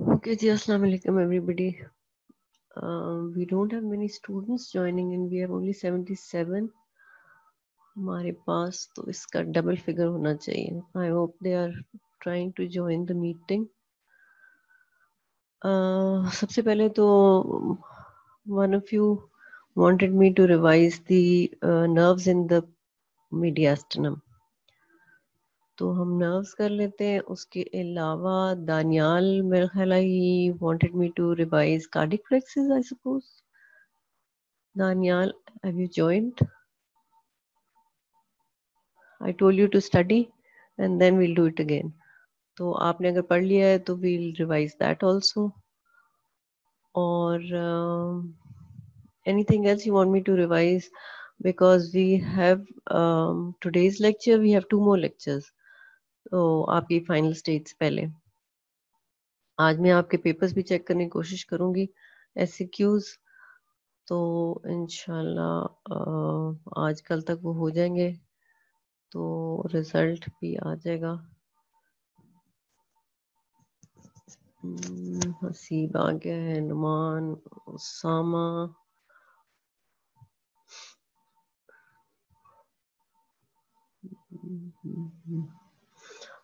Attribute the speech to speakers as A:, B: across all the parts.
A: Okay, Ji, Assalamu alaikum, everybody. Um, we don't have many students joining and We have only 77. We have double figure. Hona chahiye. I hope they are trying to join the meeting. First uh, of one of you wanted me to revise the uh, nerves in the mediastinum. तो हम nerves कर लेते हैं उसके अलावा दानियाल मेरा ख्याल he wanted me to revise cardiac plexuses I suppose Daniyal have you joined I told you to study and then we'll do it again तो आपने अगर पढ़ लिया है तो वील रिवाइज दैट आल्सो और anything else you want me to revise because we have um, today's lecture we have two more lectures तो आपकी फाइनल स्टेज पहले आज मैं आपके पेपर्स भी चेक करने की कोशिश करूंगी एस तो इनशाला आज कल तक वो हो जाएंगे तो रिजल्ट भी आ जाएगा हसीब हम्म, आ गया है नुमान उसामा Mm-hmm.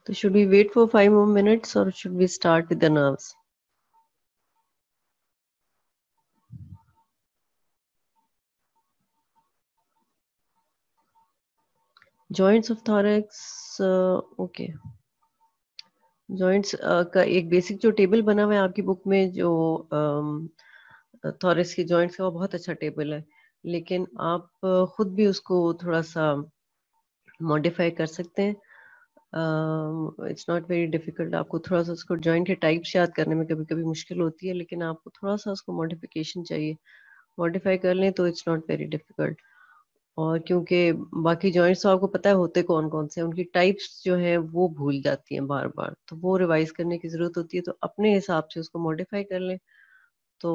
A: तो should we wait for five more minutes और should we start with the nerves joints of thorax okay joints का एक बेसिक जो टेबल बना हुआ है आपकी बुक में जो थॉरेक्स um, uh, के जॉइंट्स का वो बहुत अच्छा टेबल है लेकिन आप uh, खुद भी उसको थोड़ा सा मॉडिफाई कर सकते हैं इट्स नॉट वेरी डिफिकल्ट आपको थोड़ा सा उसको जॉइंट के टाइप्स याद करने में कभी कभी मुश्किल होती है लेकिन आपको थोड़ा सा उसको मॉडिफिकेशन चाहिए मॉडिफाई कर लें तो इट्स नॉट वेरी डिफिकल्ट और क्योंकि बाकी जॉइंट्स तो आपको पता है होते कौन कौन से उनकी टाइप्स जो हैं वो भूल जाती हैं बार बार तो वो रिवाइज करने की ज़रूरत होती है तो अपने हिसाब से उसको मॉडिफाई कर लें तो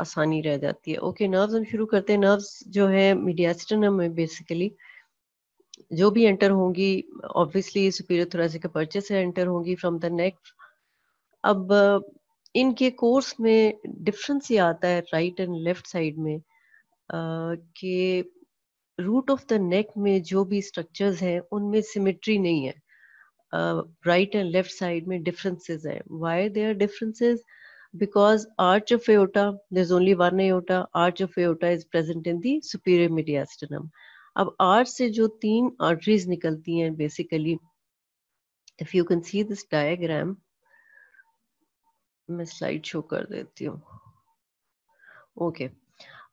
A: आसानी रह जाती है ओके नर्व्स हम शुरू करते हैं नर्व्स जो है मीडियास्टनम में बेसिकली जो भी एंटर होंगी ऑब्वियसली सुपीरियर थोरेसिक पर्चे से एंटर होंगी फ्रॉम द नेक अब uh, इनके कोर्स में डिफरेंस ये आता है राइट एंड लेफ्ट साइड में uh, कि रूट ऑफ द नेक में जो भी स्ट्रक्चर्स हैं उनमें सिमेट्री नहीं है राइट एंड लेफ्ट साइड में डिफरेंसेस हैं why they are differences because arch of of aorta is only one aorta arch of aorta is present in the superior mediastinum अब आर से जो तीन आर्टरीज निकलती हैं basically if you can see this diagram मैं slide show कर देती हूँ ओके okay.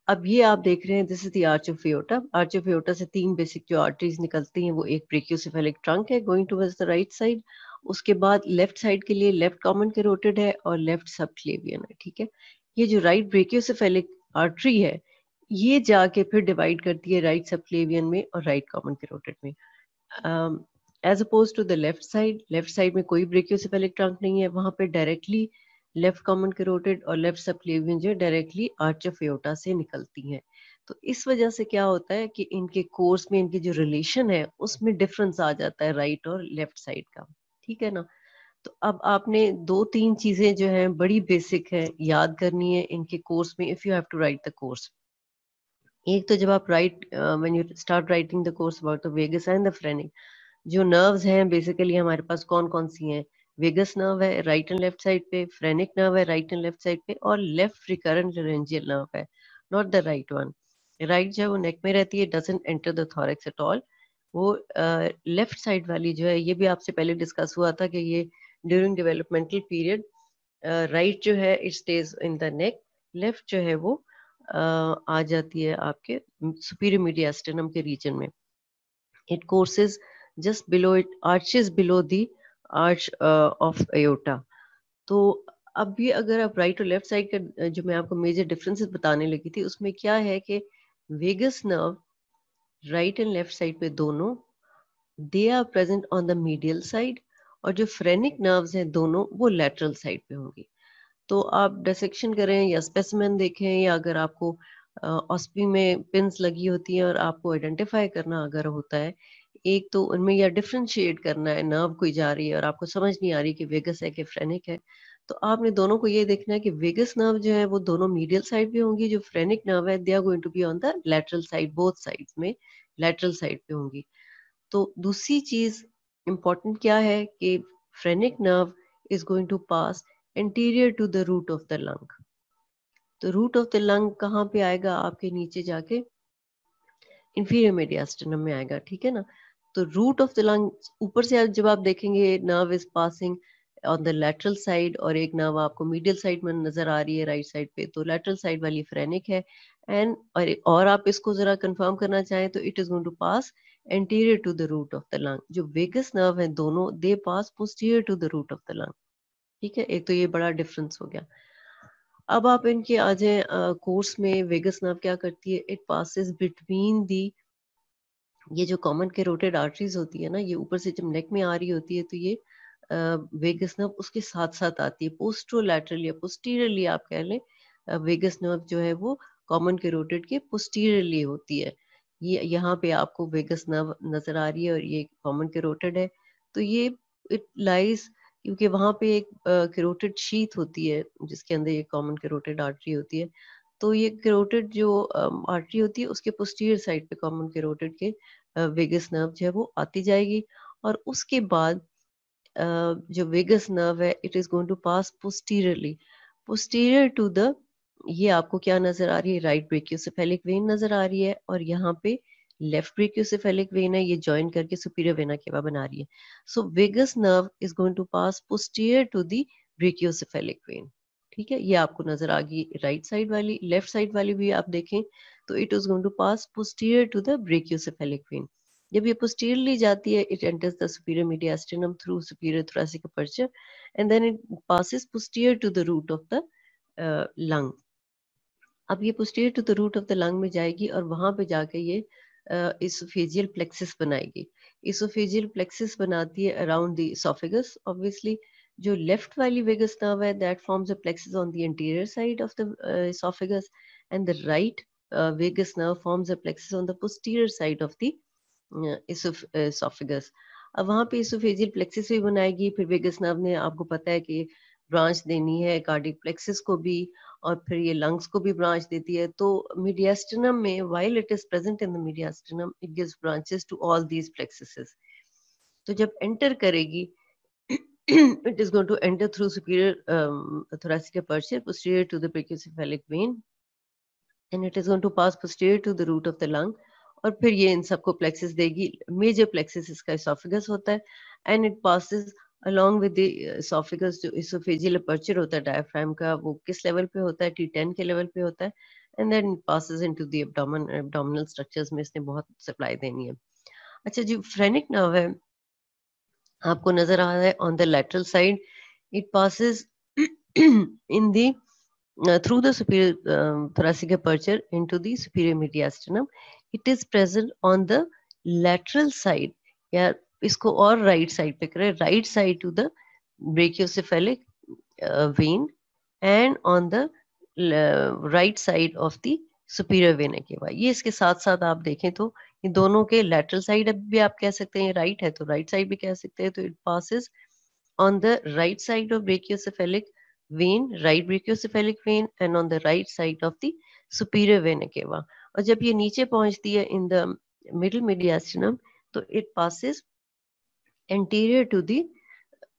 A: अब ये आप देख रहे हैं this is the arch of aorta arch of aorta से तीन बेसिक जो आर्टरीज निकलती हैं वो एक ब्रेक्योसेफेलिक ट्रंक है going towards the right side उसके बाद लेफ्ट साइड के लिए लेफ्ट कॉमन के रोटेड है और लेफ्ट सब है ठीक है ये जो राइट ब्रेक्योसेफेलिक आर्टरी है ये जाके फिर डिवाइड करती है राइट सबक्लेवियन में और राइट कॉमन कैरोटिड में as opposed to the left side left side में कोई ब्रेक्योसेफेलिक ट्रंक नहीं है वहां पर डायरेक्टली लेफ्ट कॉमन कैरोटिड और लेफ्ट सबक्लेवियन जो डायरेक्टली आर्च ऑफ एओटा से निकलती है तो इस वजह से क्या होता है कि इनके कोर्स में इनके जो रिलेशन है उसमें डिफरेंस आ जाता है राइट और लेफ्ट साइड का ठीक है ना तो अब आपने दो तीन चीजें जो है बड़ी बेसिक है याद करनी है इनके कोर्स में if you have to write the course एक तो जब आप write when you start writing the course about the vagus and the phrenic जो नर्व्स हैं बेसिकली हमारे पास कौन कौन सी हैं वेगस नर्व है राइट एंड लेफ्ट साइड पे फ्रेनिक नर्व है राइट एंड लेफ्ट साइड पे और लेफ्ट रिकरेंट लरेंजियल नर्व है not the right one right जो वो नेक में रहती है doesn't enter the thorax at all वो लेफ्ट uh, साइड वाली जो है ये भी आपसे पहले डिस्कस हुआ था कि ये ड्यूरिंग डेवलपमेंटल पीरियड राइट जो है it stays in the neck left जो है वो uh, आ जाती है आपके सुपीरियर मीडियास्टेनम के रीजन में it courses just below it arches below the arch of aorta तो अब ये अगर आप राइट और लेफ्ट साइड का जो मैं आपको मेजर डिफरेंसेस बताने लगी थी उसमें क्या है कि vagus nerve right and left side पे दोनों they are present on the medial side और जो फ्रेनिक नर्व्स हैं दोनों वो लेटरल साइड पे होंगी तो आप डिसेक्शन करें या स्पेसिमेन देखें या अगर आपको ऑस्पी में पिंस लगी होती है और आपको आइडेंटिफाई करना अगर होता है एक तो उनमें या डिफ्रेंशिएट करना है नर्व कोई जा रही है और आपको समझ नहीं आ रही कि वेगस है कि फ्रेनिक है तो आपने दोनों को ये देखना है कि वेगस नर्व जो है वो दोनों मीडियल साइड पे होंगी जो फ्रेनिक नर्व है they are going to be on the lateral side both side में लेटरल साइड पे होंगी तो दूसरी चीज इम्पोर्टेंट क्या है कि phrenic nerve is going to pass anterior to the root of the lung तो रूट ऑफ द लंग कहाँ पे आएगा आपके नीचे जाके इंफीरियर मेडियास्टनम में आएगा ठीक है ना तो रूट ऑफ द लंग ऊपर से जब आप देखेंगे nerve is passing on the lateral side और एक नर्व आपको मीडियल साइड में नजर आ रही है राइट साइड पे तो लेटरल साइड वाली फ्रेनिक है एंड और, और आप इसको जरा कंफर्म करना चाहें तो it is going to pass anterior to the root of the lung जो वेगस नर्व है दोनों they pass posterior to the root of the lung ठीक है एक तो ये बड़ा डिफरेंस हो गया अब आप इनके आज कोर्स में वेगस नर्व क्या करती है इट पासिस बिटवीन दी ये जो कॉमन के रोटेड आर्टरीज होती है ना ये ऊपर से जब नेक में आ रही होती है तो ये वेगस नर्व उसके साथ साथ आती है पोस्ट्रोलैटरली या पोस्टीरियरली आप कह लें वेगस नर्व जो है वो कॉमन के रोटेड के पोस्टीरियरली होती है ये यहाँ पे आपको वेगस नर्व नजर आ रही है और ये कॉमन के रोटेड है तो ये इट लाइज क्योंकि वहां पे एक करोटेड शीत होती है जिसके अंदर ये कॉमन करोटेड आर्टरी होती है तो ये करोटेड जो आर्टरी होती है उसके पोस्टीरियर साइड पे कॉमन करोटेड के वेगस नर्व जो है वो आती जाएगी और उसके बाद जो वेगस नर्व है it is going to pass posteriorly posterior to the ये आपको क्या नजर आ रही है राइट ब्रेक की उससे पहले एक वेन नजर आ रही है और यहाँ पे लेफ्ट ब्रेकियोसेफेलिक वेन है ये ज्वाइन करके सुपीरियर वेना केवा बना रही है so vagus nerve is going to pass posterior to the brachiocephalic vein ठीक है ये आपको नजर आ गई राइट साइड वाली लेफ्ट साइड वाली भी आप देखें तो it is going to pass posterior to the brachiocephalic vein जब ये posteriorly जाती है it enters the superior mediastinum through superior thoracic aperture and then it passes posterior to the root of the lung अब ये posterior to the root of the lung में जाएगी और वहां पे जाके ये इसोफेजियल प्लेक्सिस बनाएगी इसोफेजियल प्लेक्सिस बनाती है अराउंड द इसोफेगस ऑब्वियसली जो लेफ्ट वाली वेगस नर्व है that forms a plexus on the interior side of the oesophagus and the right vagus nerve forms a plexus on the posterior side of the oesophagus अब वहां पे oesophageal plexus भी बनाएगी फिर vagus nerve ने आपको पता है कि ब्रांच देनी है कार्डिक प्लेक्सिस को भी और फिर ये लंग्स को भी ब्रांच देती है तो मीडियास्टिनम में while it is present in the mediastinum it gives branches to all these plexus तो जब एंटर करेगी it is going to enter through superior um, aperture posterior to the the vein and it is going to pass posterior to the root of the lung और फिर ये इन सबको plexus देगी major plexus इसका oesophagus होता है and it passes along with oesophagus जो oesophageal aperture होता है डायफ्राम का वो किस लेवल पे होता है टी टेन के लेवल पे होता है and then passes into the abdominal structure में इसने बहुत सप्लाई देनी है अच्छा जो फ्रेनिक नर्व है आपको नजर आ रहा है on the lateral side it passes in the through the superior thoracic aperture into the superior mediastinum it is present on the lateral side या इसको और राइट साइड पे करें right side to the brachiocephalic vein and on the right side of the superior vein के बाद ये इसके साथ साथ आप देखें तो इन दोनों के लेटरल साइड भी आप कह सकते हैं राइट right है तो राइट right साइड भी कह सकते हैं तो it passes on the right side of brachiocephalic vein right brachiocephalic vein and on the right side of the superior vein के बाद और जब ये नीचे पहुंचती है इन द मिडिल मीडियास्टिनम तो it passes anterior to the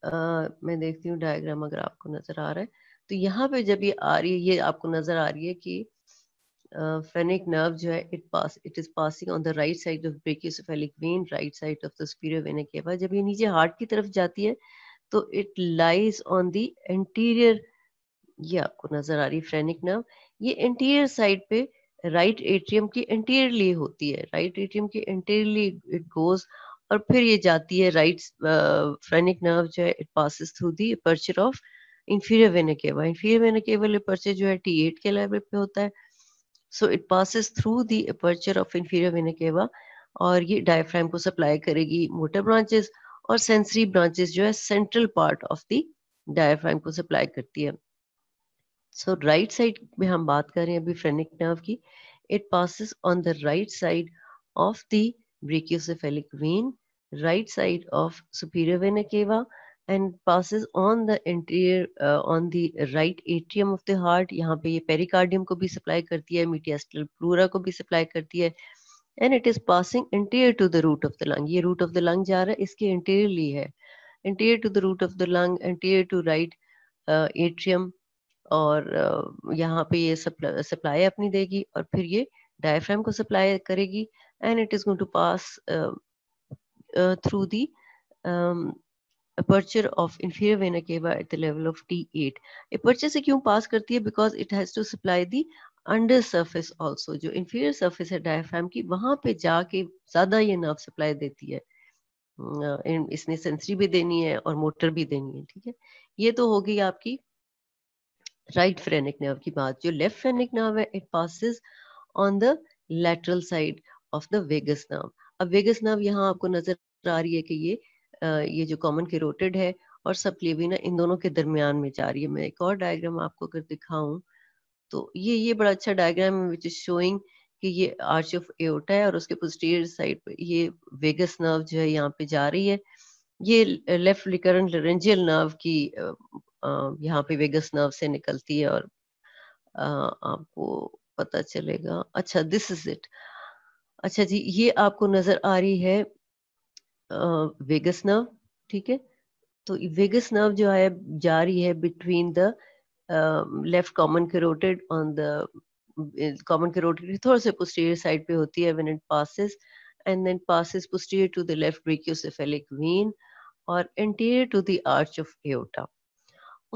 A: मैं देखती हूँ डायग्राम अगर आपको नजर आ रहा है तो यहाँ पे जब ये आ रही है ये आपको नजर आ रही है कि फेनिक नर्व जो है it pass it is passing on the right side of brachiocephalic vein right side of the vein के बाद जब ये नीचे हार्ट की तरफ जाती है तो it lies on the anterior ये आपको नजर आ रही है फ्रेनिक नर्व ये इंटीरियर साइड पे राइट एट्रियम की एंटीरियरली होती है राइट एट्रियम की एंटीरियरली इट गोज और फिर ये जाती है राइट फ्रेनिक नर्व जो है it passes through the aperture of inferior vena cava inferior vena cava aperture जो है टी एट के लेवल पे होता है so it passes through the aperture of inferior vena cava और ये डायफ्राम को सप्लाई करेगी मोटर ब्रांचेस और सेंसरी ब्रांचेस जो है central part of the diaphragm को सप्लाई करती है सो राइट साइड में हम बात कर रहे हैं अभी फ्रेनिक नर्व की it passes on the right side of the brachiocephalic vein, right side of superior vena cava, and passes on the anterior uh, on the right atrium of the heart. यहाँ पे ये pericardium को भी supply करती है, mediastinal pleura को भी supply करती है, and it is passing anterior to the root of the lung. ये root of the lung जा रहा है, इसके anteriorly है, anterior to the root of the lung, anterior to right uh, atrium, और यहाँ पे ये सप्लाई अपनी देगी और फिर ये डायफ्राम को सप्लाई करेगी and it is going to pass uh, uh, through the um, aperture of inferior vena cava at the level of T8. Aperture से क्यों pass करती है because it has to supply the under surface also जो inferior surface है diaphragm की वहां पे जाके ज्यादा ये nerve supply देती है इसने सेंसरी भी देनी है और मोटर भी देनी है ठीक है ये तो हो गई आपकी राइट फ्रेनिक नर्व की बात जो लेफ्ट फ्रेनिक नर्व है it passes on the lateral side of the vagus nerve अब वेगस नर्व यहाँ आपको नजर आ रही है कि ये ये जो कॉमन के रोटेड है और सब क्लेविना इन दोनों के दरमियान में जा रही है मैं एक और डायग्राम आपको अगर दिखाऊं तो ये ये बड़ा अच्छा डायग्राम है विच इज शोइंग कि ये आर्च ऑफ एओटा है और उसके पोस्टीरियर साइड पे ये वेगस नर्व जो है यहाँ पे जा रही है ये लेफ्ट रिकरेंट लरेंजियल नर्व की यहाँ पे वेगस नर्व से निकलती है और आपको पता चलेगा अच्छा दिस इज इट अच्छा जी ये आपको नजर आ रही है वेगस नर्व ठीक है तो वेगस नर्व जो है जा रही है between the left common carotid on the common carotid थोड़ा सा पोस्टीरियर साइड पे होती है when it passes and then passes posterior to the left brachiocephalic vein और anterior to the arch of aorta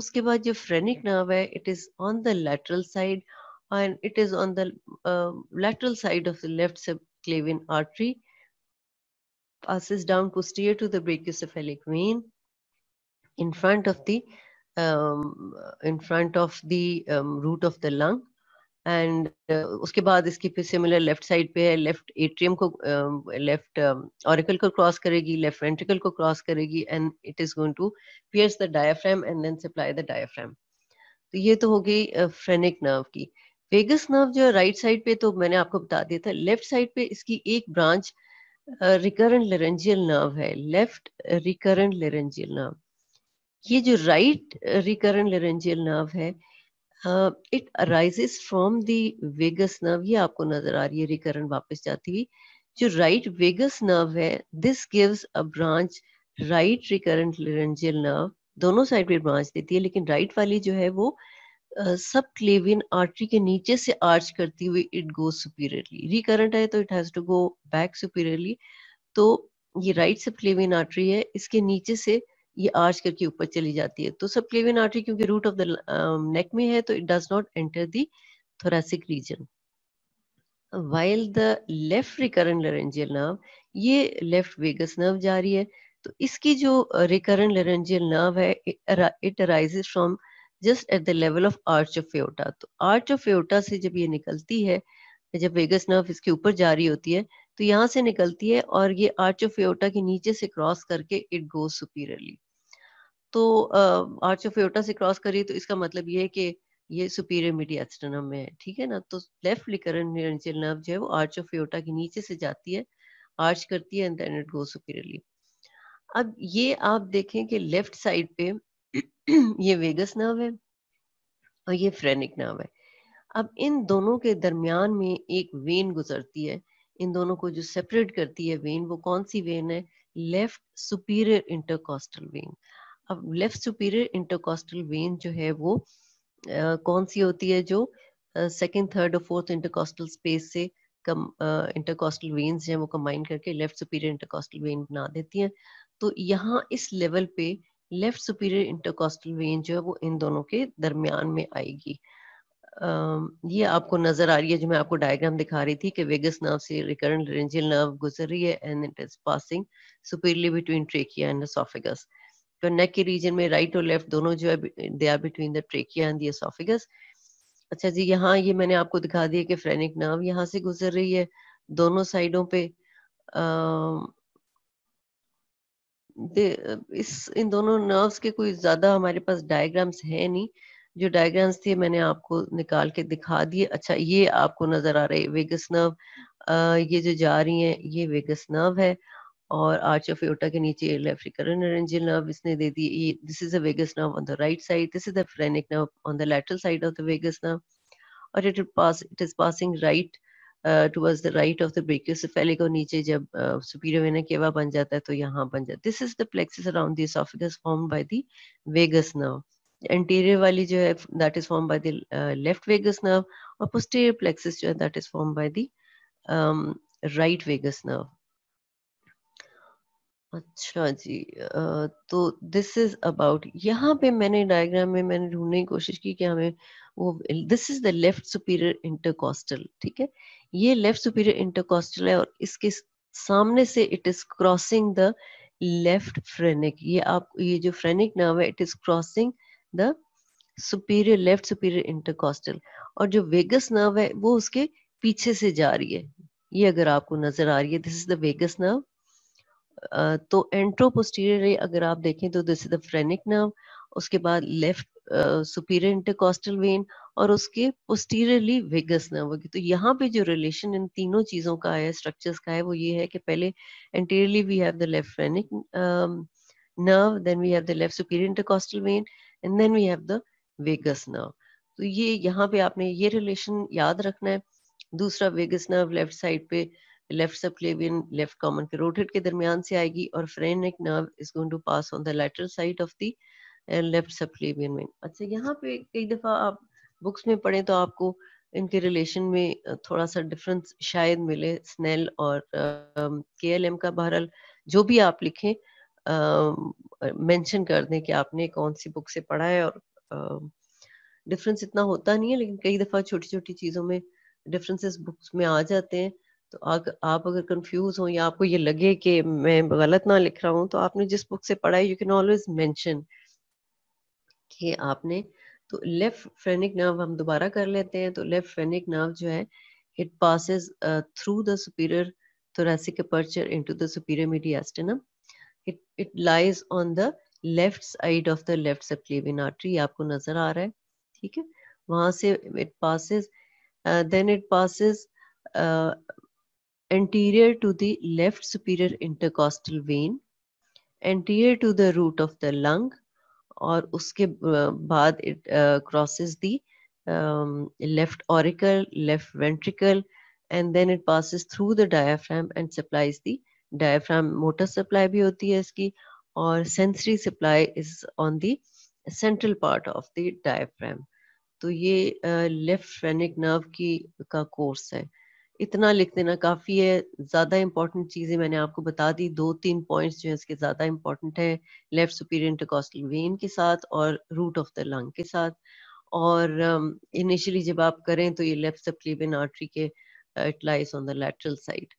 A: उसके बाद जो फ्रेनिक नर्व है it is on the lateral side and it is on the lateral side of the left left clavian artery, passes down posterior to the brachiocephalic vein, in front of the um, in front of the um, root of the lung and uh, उसके बाद इसकी फिर similar left side पे है left atrium को left auricle को cross करेगी left ventricle को क्रॉस करेगी and it is going to pierce the diaphragm and then supply the diaphragm तो ये तो हो गई फ्रेनिक uh, नर्व की वेगस नर्व जो है राइट साइड पे तो मैंने आपको बता दिया था लेफ्ट साइड पे इसकी एक ब्रांच रिकरेंट लेरेंजियल नर्व है लेफ्ट रिकरेंट लेरेंजियल नर्व ये जो राइट रिकरेंट लेरेंजियल नर्व है it arises from the vagus nerve ये आपको नजर आ रही है रिकरेंट वापस जाती हुई जो राइट वेगस नर्व है this gives a branch right recurrent laryngeal nerve दोनों साइड पे ब्रांच देती है लेकिन राइट वाली जो है वो सब क्लेविन आर्टरी के नीचे से आर्च करती हुई इट गो सुपीरियरली रिकरेंट है तो it has to go back superiorly तो ये राइट सब क्लेविन आर्टरी है इसके नीचे से ये आर्च करके ऊपर चली जाती है तो सब क्लेविन आर्टरी क्योंकि रूट ऑफ द नेक में है तो it does not enter the thoracic region while the left recurrent laryngeal nerve ये लेफ्ट वेगस नर्व जा रही है तो इसकी जो रिकरेंट लरेंजियल नर्व है it arises from just at the level of arch of aorta तो आर्च ऑफ एटा से जब ये निकलती है जब वेगस नर्व इसके ऊपर जारी होती है तो यहाँ से निकलती है और ये आर्च ऑफ एटा के नीचे से क्रॉस करके इट गोज सुपीरियरली तो आर्च ऑफ एटा से क्रॉस करिए तो इसका मतलब ये है कि ये सुपीरियर मीडिया एस्ट्रनम में है ठीक है ना तो लेफ्ट लिकरन नर्व जो है वो आर्च ऑफ एटा के नीचे से जाती है आर्च करती है and then it goes superiorly अब ये आप देखें कि लेफ्ट साइड पे ये वेगस नर्व है और ये फ्रेनिक नर्व है अब इन दोनों के दरमियान में एक वेन गुजरती है इन दोनों को जो सेपरेट करती है वेन वो कौन सी वेन है लेफ्ट सुपीरियर इंटरकोस्टल वेन अब लेफ्ट सुपीरियर इंटरकोस्टल वेन जो है वो आ, कौन सी होती है जो सेकेंड थर्ड और फोर्थ इंटरकोस्टल स्पेस से कम इंटरकॉस्टल वेन्स हैं वो कंबाइन करके लेफ्ट सुपीरियर इंटरकोस्टल वेन बना देती हैं तो यहाँ इस लेवल पे लेफ्ट सुपीरियर इंटरकोस्टल वेन जो है वो इन दोनों के दरमियान में आएगी ये आपको नजर आ रही है जो मैं आपको डायग्राम दिखा रही थी कि वेगस नर्व से रिकरेंट लेरेंजियल नर्व गुजर रही है and it is passing superiorly between trachea and oesophagus तो नेक के रीजन में राइट और लेफ्ट दोनों जो है they are between the trachea and the oesophagus अच्छा जी यहाँ ये मैंने आपको दिखा दिया कि फ्रेनिक नर्व यहाँ से गुजर रही है दोनों साइडों पे इस इन दोनों नर्व्स के कोई ज़्यादा हमारे पास डायग्राम्स है नहीं जो डायग्राम्स थे मैंने आपको निकाल के दिखा दिए अच्छा ये आपको नज़र आ रहे वेगस नर्व ये जो जा रही है ये वेगस नर्व है और आर्च ऑफ एटा के नीचे लेफ्रिकरनरेंजियल नर्व इसने दे दी ये this is the vagus nerve on the right side this is the phrenic nerve on the lateral side of the vagus nerve और it pass it is passing right towards the right of the brachiocephalic और नीचे जब superior vena केवा बन जाता है तो यहाँ बन जाता this is the plexus around the oesophagus form by the vagus nerve anterior वाली जो है that is form by the left vagus nerve और पोस्टीरियर प्लेक्सिस जो है that is form by the right vagus nerve अच्छा जी तो this is about यहाँ पे मैंने डायग्राम में मैंने ढूंढने की कोशिश की कि हमें वो this is the left superior intercostal ठीक है ये लेफ्ट सुपीरियर इंटरकोस्टल है और इसके सामने से it is crossing the left phrenic ये आप ये जो फ्रेनिक नर्व है it is crossing the superior left superior intercostal और जो वेगस नर्व है वो उसके पीछे से जा रही है ये अगर आपको नजर आ रही है this is the vagus nerve तो एंट्रो पोस्टीरियर अगर आप देखें तो this is the phrenic nerve उसके बाद लेफ्ट सुपीरियर इंटरकोस्टल वेन और उसके पोस्टीरियरली वेगस नर्व होगी तो यहाँ पे जो रिलेशन इन तीनों चीजों का है स्ट्रक्चर्स का है वो ये है कि पहले anteriorly we have the left phrenic nerve then we have the left superior intercostal vein and then we have the vagus nerve तो ये यहाँ पे आपने ये रिलेशन याद रखना है दूसरा वेगस नर्व लेफ्ट साइड पे लेफ्ट सबक्लेवियन लेफ्ट कॉमन के रोटेट के दरमियान से आएगी और phrenic nerve is going to pass on the lateral side of the left subclavian में अच्छा यहाँ पे कई दफा आप बुक्स में पढ़ें तो आपको इनके रिलेशन में थोड़ा सा डिफरेंस शायद मिले स्नेल और के um, uh, का बहरहाल जो भी आप लिखें मेंशन um, uh, कर दें कि आपने कौन सी बुक से पढ़ा है और डिफरेंस um, uh, इतना होता नहीं है लेकिन कई दफ़ा छोटी छोटी चीज़ों में डिफरेंसेस बुक्स में आ जाते हैं तो आग, आप अगर कंफ्यूज हो या आपको ये लगे कि मैं गलत ना लिख रहा हूँ तो आपने जिस बुक से पढ़ा है यू कैन ऑलवेज मेंशन कि आपने तो लेफ्ट फ्रेनिक नर्व हम दोबारा कर लेते हैं तो लेफ्ट फ्रेनिक नर्व जो है it passes through the superior thoracic aperture into the superior mediastinum it it lies on the left side of the left subclavian artery आपको नजर आ रहा है ठीक है वहां से it passes then it passes anterior to the left superior intercostal vein anterior to the root of the lung or uske baad it uh, crosses the um, left auricle left ventricle and then it passes through the diaphragm and supplies the diaphragm motor supply bhi hoti hai iski or sensory supply is on the central part of the diaphragm to ye uh, left phrenic nerve ki ka course hai इतना लिख देना काफ़ी है ज़्यादा important चीज़ें मैंने आपको बता दी दो तीन पॉइंट्स जो है इसके ज़्यादा इंपॉर्टेंट है लेफ्ट सुपीरियर इंटरकॉस्टल वेन के साथ और रूट ऑफ द लंग के साथ और इनिशियली um, जब आप करें तो ये लेफ्ट सप्लीबिन आर्टरी के it lies on the lateral side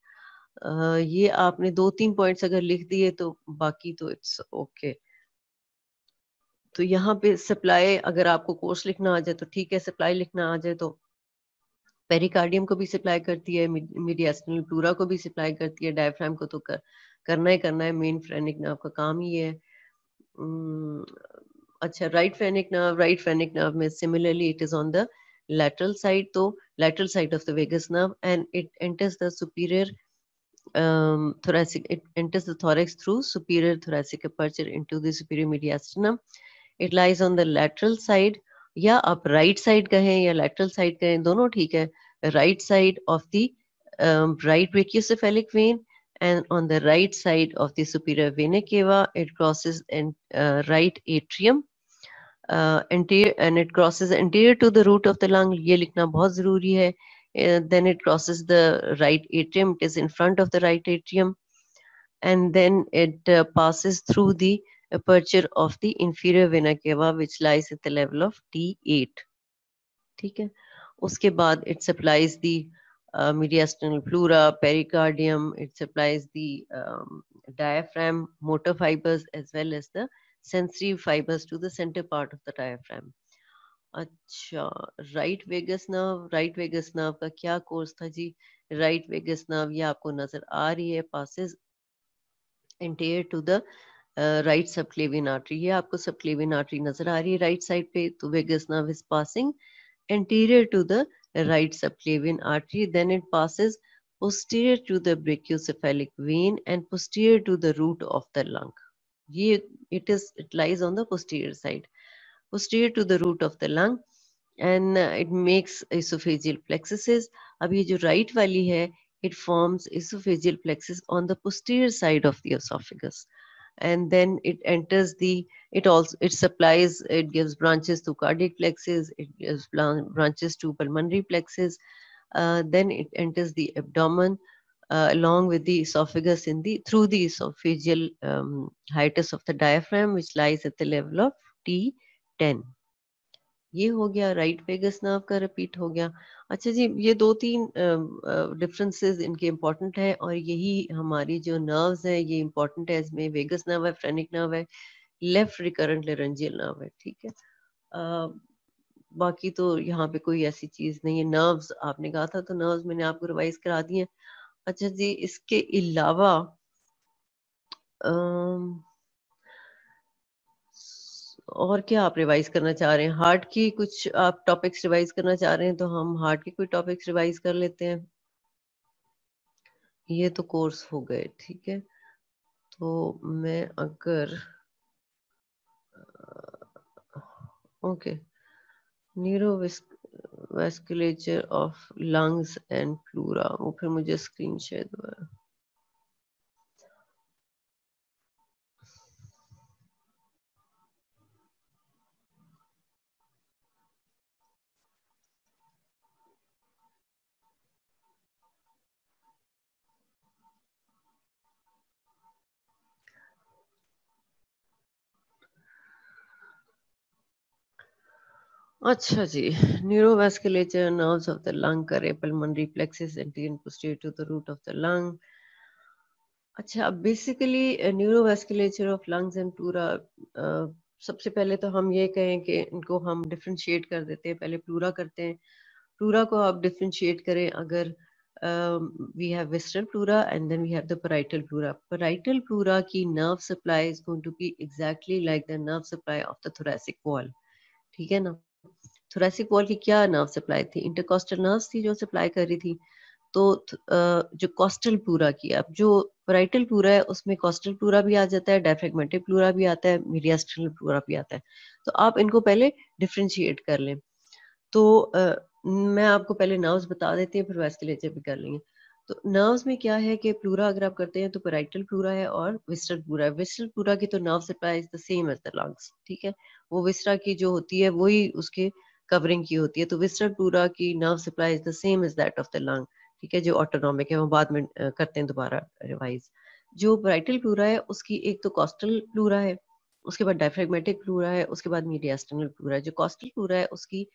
A: ये आपने दो तीन पॉइंट्स अगर लिख दिए तो बाकी तो इट्स ओके okay. तो यहाँ पे सप्लाई अगर आपको कोर्स लिखना आ जाए तो ठीक है सप्लाई लिखना आ जाए तो पेरिकार्डियम को भी सप्लाई करती है मीडियास्टिनल प्लूरा को भी सप्लाई करती है डायफ्राम को तो कर, करना ही करना है मेन फ्रेनिक नर्व का काम ही है hmm, अच्छा right phrenic nerve right phrenic nerve में similarly it is on the lateral side तो lateral side of the vagus nerve and it enters the superior um thoracic it enters the thorax through superior thoracic aperture into the superior mediastinum it lies on the lateral या आप right side कहें या lateral side कहें दोनों ठीक है right side of the right brachiocephalic vein and on the right side of the superior vena cava it crosses right atrium and it crosses anterior to the root of the lung ये लिखना बहुत जरूरी है then it crosses the right atrium it is in front of the right atrium and then it passes through the aperture of the inferior vena cava which lies at the level of T8. ठीक है उसके बाद it supplies the mediastinal pleura pericardium it supplies diaphragm motor fibres as well as sensory fibres to the centre part of the diaphragm अच्छा right vagus nerve right vagus nerve का क्या course था जी right vagus nerve ये आपको नजर आ रही है passes anterior to the right subclavian artery ये आपको सब क्लेवियन आर्टरी नजर आ रही है राइट साइड पे तो vagus nerve is passing anterior to the right subclavian artery then it passes posterior to the brachiocephalic vein and posterior to the root of the lung ये it is it lies on the posterior side posterior to the root of the lung and it makes oesophageal plexus अब ये जो right right वाली है it forms oesophageal plexus on the posterior side of the ऑफिगस and then it enters the it also it supplies it gives branches to cardiac plexus it gives branches to pulmonary plexus uh, then it enters the abdomen uh, along with the esophagus in the through the esophageal um, hiatus of the diaphragm which lies at the level of t10 ये हो गया right vagus nerve का repeat हो गया अच्छा जी ये दो तीन डिफरेंसेस uh, इनके इम्पोर्टेंट है और यही हमारी जो नर्व्स है ये इम्पोर्टेंट है इसमें वेगस नर्व है फ्रेनिक नर्व है लेफ्ट रिकरेंट लेरेंजियल नर्व है ठीक है uh, बाकी तो यहाँ पे कोई ऐसी चीज नहीं है नर्व्स आपने कहा था तो नर्व्स मैंने आपको रिवाइज करा दी है अच्छा जी इसके अलावा uh, और क्या आप रिवाइज करना चाह रहे हैं हार्ट की कुछ आप टॉपिक्स रिवाइज करना चाह रहे हैं तो हम हार्ट के कोई टॉपिक्स रिवाइज कर लेते हैं ये तो कोर्स हो गए ठीक है तो मैं अगर okay vasculature of lungs and pleura वो फिर मुझे स्क्रीन शेयर दो अच्छा जी neurovasculature nerves of the lung करे pulmonary plexus anterior posterior to the root of the lung अच्छा basically neurovasculature of lungs and pleura सबसे पहले तो हम ये कहें कि इनको हम डिफरेंशिएट कर देते हैं पहले प्लूरा करते हैं प्लूरा को आप डिफरेंशिएट करें अगर we have visceral pleura and then we have the parietal pleura parietal pleura की nerve supply is going to be exactly like the nerve supply of the thoracic wall ठीक है ना थोरेसिक वॉल की क्या nerve supply थी intercostal nerve थी जो supply कर रही थी तो जो कॉस्टल पूरा की अब जो वराइटल पूरा है उसमें कॉस्टल पूरा भी आ जाता है डायफ्रेगमेटिक पूरा भी आता है मीडियास्टल पूरा भी आता है तो आप इनको पहले डिफ्रेंशिएट कर लें तो आ, मैं आपको पहले नर्व्स बता देती हूँ फिर वैस्कुलेचर भी कर लेंगे तो नर्व्स में क्या है कि प्लूरा अगर आप करते हैं तो पेराइटल प्लूरा है और विस्टल प्लूरा है विस्टल प्लूरा की तो nerve supply is the same as the lungs ठीक है वो विस्टरा की जो होती है वही उसके कवरिंग की होती है तो विस्टर पूरा की nerve supply is the same is that of the lung ठीक है जो ऑटोनॉमिक है वो बाद में करते हैं दोबारा रिवाइज जो ब्राइटल प्लूरा है उसकी एक तो कॉस्टल प्लूरा है उसके बाद डायफ्रेगमेटिक प्लूरा है उसके बाद मीडियास्टनल प्लूरा है जो कॉस्टल प्लूरा है उसकी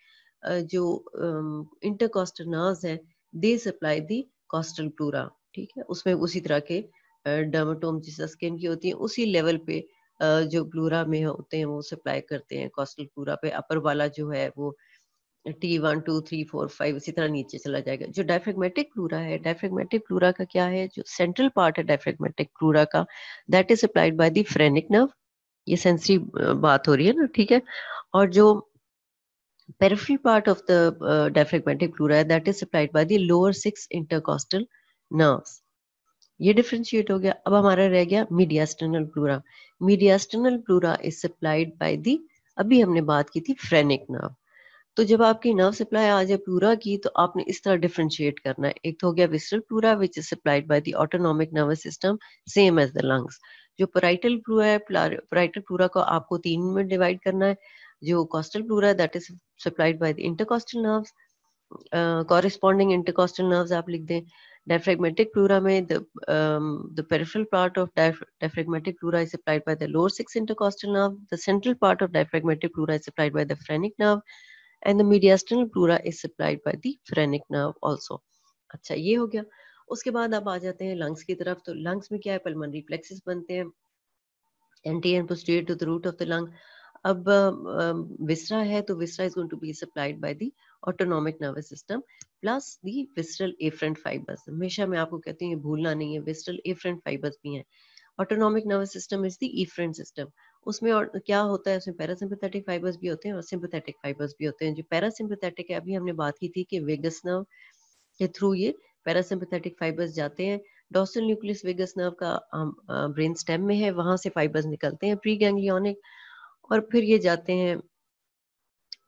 A: जो इंटरकॉस्टल नर्व्स है they supply the costal pleura ठीक है उसमें उसी तरह के डर्माटोम जिस स्किन की होती है उसी लेवल पे जो प्लूरा में होते हैं वो सप्लाई करते हैं कोस्टल प्लूरा पे अपर वाला जो है वो T one two three four five इसी तरह नीचे चला जाएगा जो डायफ्रेगमेटिक प्लूरा है डायफ्रेगमेटिक प्लूरा का क्या है जो सेंट्रल पार्ट है डायफ्रेगमेटिक प्लूरा का that is applied by the phrenic nerve ये सेंसरी बात हो रही है ना ठीक है और जो peripheral part of the diaphragmatic pleura है that is supplied by the lower six intercostal nerves ये डिफ्रेंशिएट हो गया अब हमारा रह गया mediastinal pleura mediastinal pleura is supplied by the अभी हमने बात की थी फ्रेनिक नर्व तो जब आपकी नर्व सप्लाई आ जाए प्लूरा की तो आपने इस तरह डिफ्रेंशिएट करना है एक तो हो गया visceral pleura which is supplied by the autonomic nervous system same as the lungs जो पराइटल प्लूरा है पराइटल प्लूरा को आपको तीन में डिवाइड करना है जो कॉस्टल प्लूरा है that is supplied by the intercostal nerves corresponding intercostal nerves आप लिख दें Diaphragmatic pleura mein, the, um, the peripheral part of diaph diaphragmatic pleura is supplied by the lower six intercostal nerve. The central part of diaphragmatic pleura is supplied by the phrenic nerve. And the mediastinal pleura is supplied by the phrenic nerve also. acha ye अच्छा ये हो गया उसके बाद आप आ जाते हैं lungs की तरफ तो लंग्स में क्या है पलमनरी फ्लेक्सेस बनते हैं anti and posterior to the root of the lung अब विसरा है तो viscera is going to be supplied by the autonomic nervous system plus the visceral afferent fibres हमेशा मैं आपको कहती हूँ भूलना नहीं है विस्टरल एफ्रेंट फाइबर्स भी हैं autonomic nervous system is the efferent system उसमें और क्या होता है उसमें पैरासिम्पथेटिक फाइबर्स भी होते हैं और सिंपथेटिक फाइबर्स भी होते हैं जो पैरासिम्पथेटिक है अभी हमने बात की थी कि वेगस नर्व के थ्रू ये पैरासिम्पथेटिक फाइबर्स जाते हैं डॉसल न्यूक्लियस वेगस नर्व का ब्रेन स्टेम में है वहां से फाइबर्स निकलते हैं प्री गैंग्लियोनिक और फिर ये जाते हैं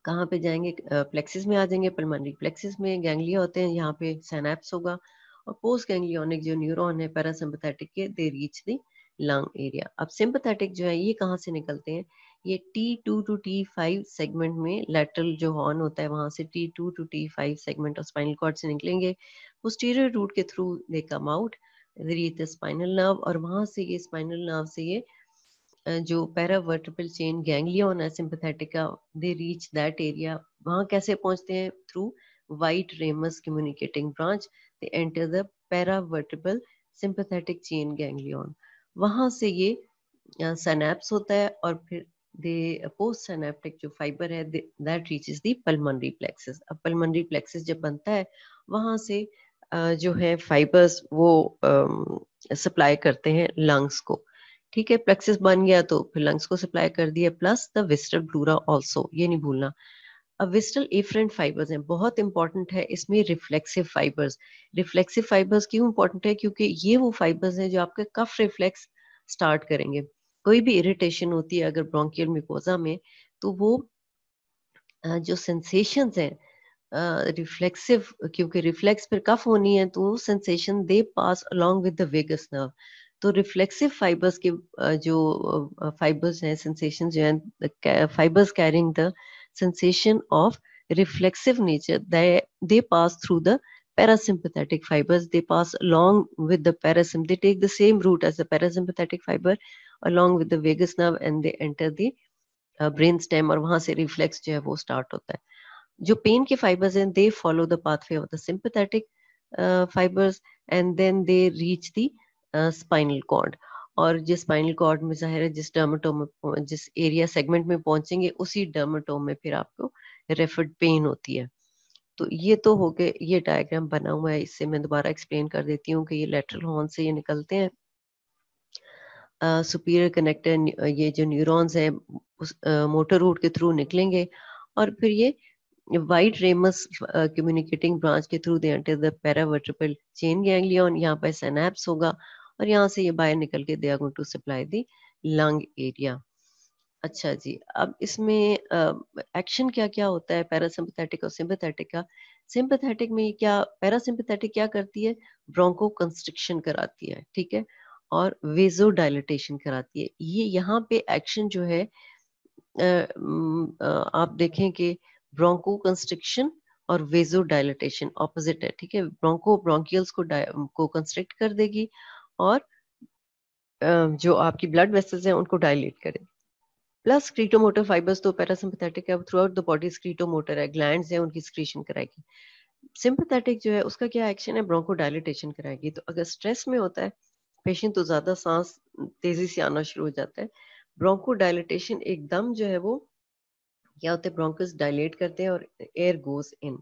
A: कहाँ पे जाएंगे प्लेक्सिस में आ जाएंगे पलमनरी प्लेक्सिस में गैंगलिया होते हैं यहाँ पे सैनैप्स होगा और पोस्ट गैंग्लियोनिक जो न्यूरोन है पैरासिम्पथेटिक के they reach the lung area अब सिंपथेटिक जो है ये कहाँ से निकलते हैं ये T2 to two T five segment में लेटरल जो हॉर्न होता है वहां से T2 to two T five segment और स्पाइनल कॉर्ड से निकलेंगे पोस्टीरियर रूट के through they come out reach the spinal nerve और वहां से ये स्पाइनल नर्व से ये जो पैरावर्टिपल चेन गैंगलियन है सिंपथेटिका दे रीच दैट एरिया वहां कैसे पहुंचते हैं through white ramus communicating branch they enter the paravertebral sympathetic chain ganglion वहां से ये सैनेप्स होता है और फिर दे पोस्ट सैनेप्टिक जो फाइबर है that reaches the pulmonary plexus अब पल्मोनरी प्लेक्सस जब बनता है वहां से जो है फाइबर्स वो सप्लाई करते हैं लंग्स को ठीक है प्लेक्सिस बन गया तो फिर लंग्स को सप्लाई कर दिया plus the visceral pleura also ये नहीं भूलना अब विस्टल एफरेंट फाइबर्स हैं बहुत इंपॉर्टेंट है इसमें रिफ्लेक्सिव फाइबर्स रिफ्लेक्सिव फाइबर्स क्यों इंपॉर्टेंट है क्योंकि ये वो फाइबर्स हैं जो आपके कफ रिफ्लेक्स स्टार्ट करेंगे कोई भी इरिटेशन होती है अगर ब्रोंकियल मिकोजा में तो वो जो सेंसेशन हैं रिफ्लेक्सिव क्योंकि रिफ्लेक्स फिर कफ होनी है तो sensation they pass along with the vagus nerve तो रिफ्लेक्सिव फाइबर्स के जो फाइबर्स हैं सेंसेशन जो है fibres carrying the sensation of reflexive nature they they pass through the parasympathetic fibers they pass along with the parasym they take the same route as the parasympathetic fiber along with the vagus nerve and they enter the uh, brain stem और वहां से reflex जो है वो start होता है जो pain के fibers हैं they follow the pathway of the sympathetic uh, fibers and then they reach the spinal cord और जिस स्पाइनल कॉर्ड में जाहिर है जिस डर्माटोम जिस एरिया सेगमेंट में पहुंचेंगे उसी डर्माटोम में फिर आपको रेफर्ड पेन होती है तो ये तो हो गए ये डायग्राम बना हुआ है इससे मैं दोबारा एक्सप्लेन कर देती हूँ कि ये लेटरल हॉर्न से ये निकलते हैं सुपीरियर कनेक्टर ये जो न्यूरॉन्स हैं मोटर रूट के थ्रू निकलेंगे और फिर ये वाइट रेमस कम्युनिकेटिंग ब्रांच के through they enter the paravertebral chain ganglion यहाँ पर सेनेप्स होगा और यहाँ से ये बाहर निकल के they are going to supply the lung area अच्छा जी अब इसमें एक्शन क्या क्या होता है पैरासिम्पथेटिक और सिंपथेटिक का सिंपथेटिक में क्या पैरासिम्पथेटिक क्या करती है ब्रोंको कंस्ट्रिक्शन कराती है ठीक है और वेजो डायलिटेशन कराती है ये यहाँ पे एक्शन जो है आप देखें कि ब्रोंको कंस्ट्रिक्शन और वेजो डायलिटेशन ऑपोजिट है ठीक है ब्रोंको ब्रोंकियल्स को को कंस्ट्रिक्ट कर देगी और जो आपकी ब्लड वेसल्स हैं उनको डायलेट करें प्लस क्रीटोमोटर फाइबर्स तो पैरासिम्पथेटिक है throughout the body secretomotor है ग्लैंड है उनकी स्क्रीशन कराएगी सिंपथेटिक जो है उसका क्या एक्शन है ब्रोंको डायलिटेशन कराएगी तो अगर स्ट्रेस में होता है पेशेंट तो ज्यादा सांस तेजी से आना शुरू हो जाता है ब्रोंको डायलिटेशन एकदम जो है वो क्या होता है ब्रोंकस डायलेट करते हैं और एयर गोज इन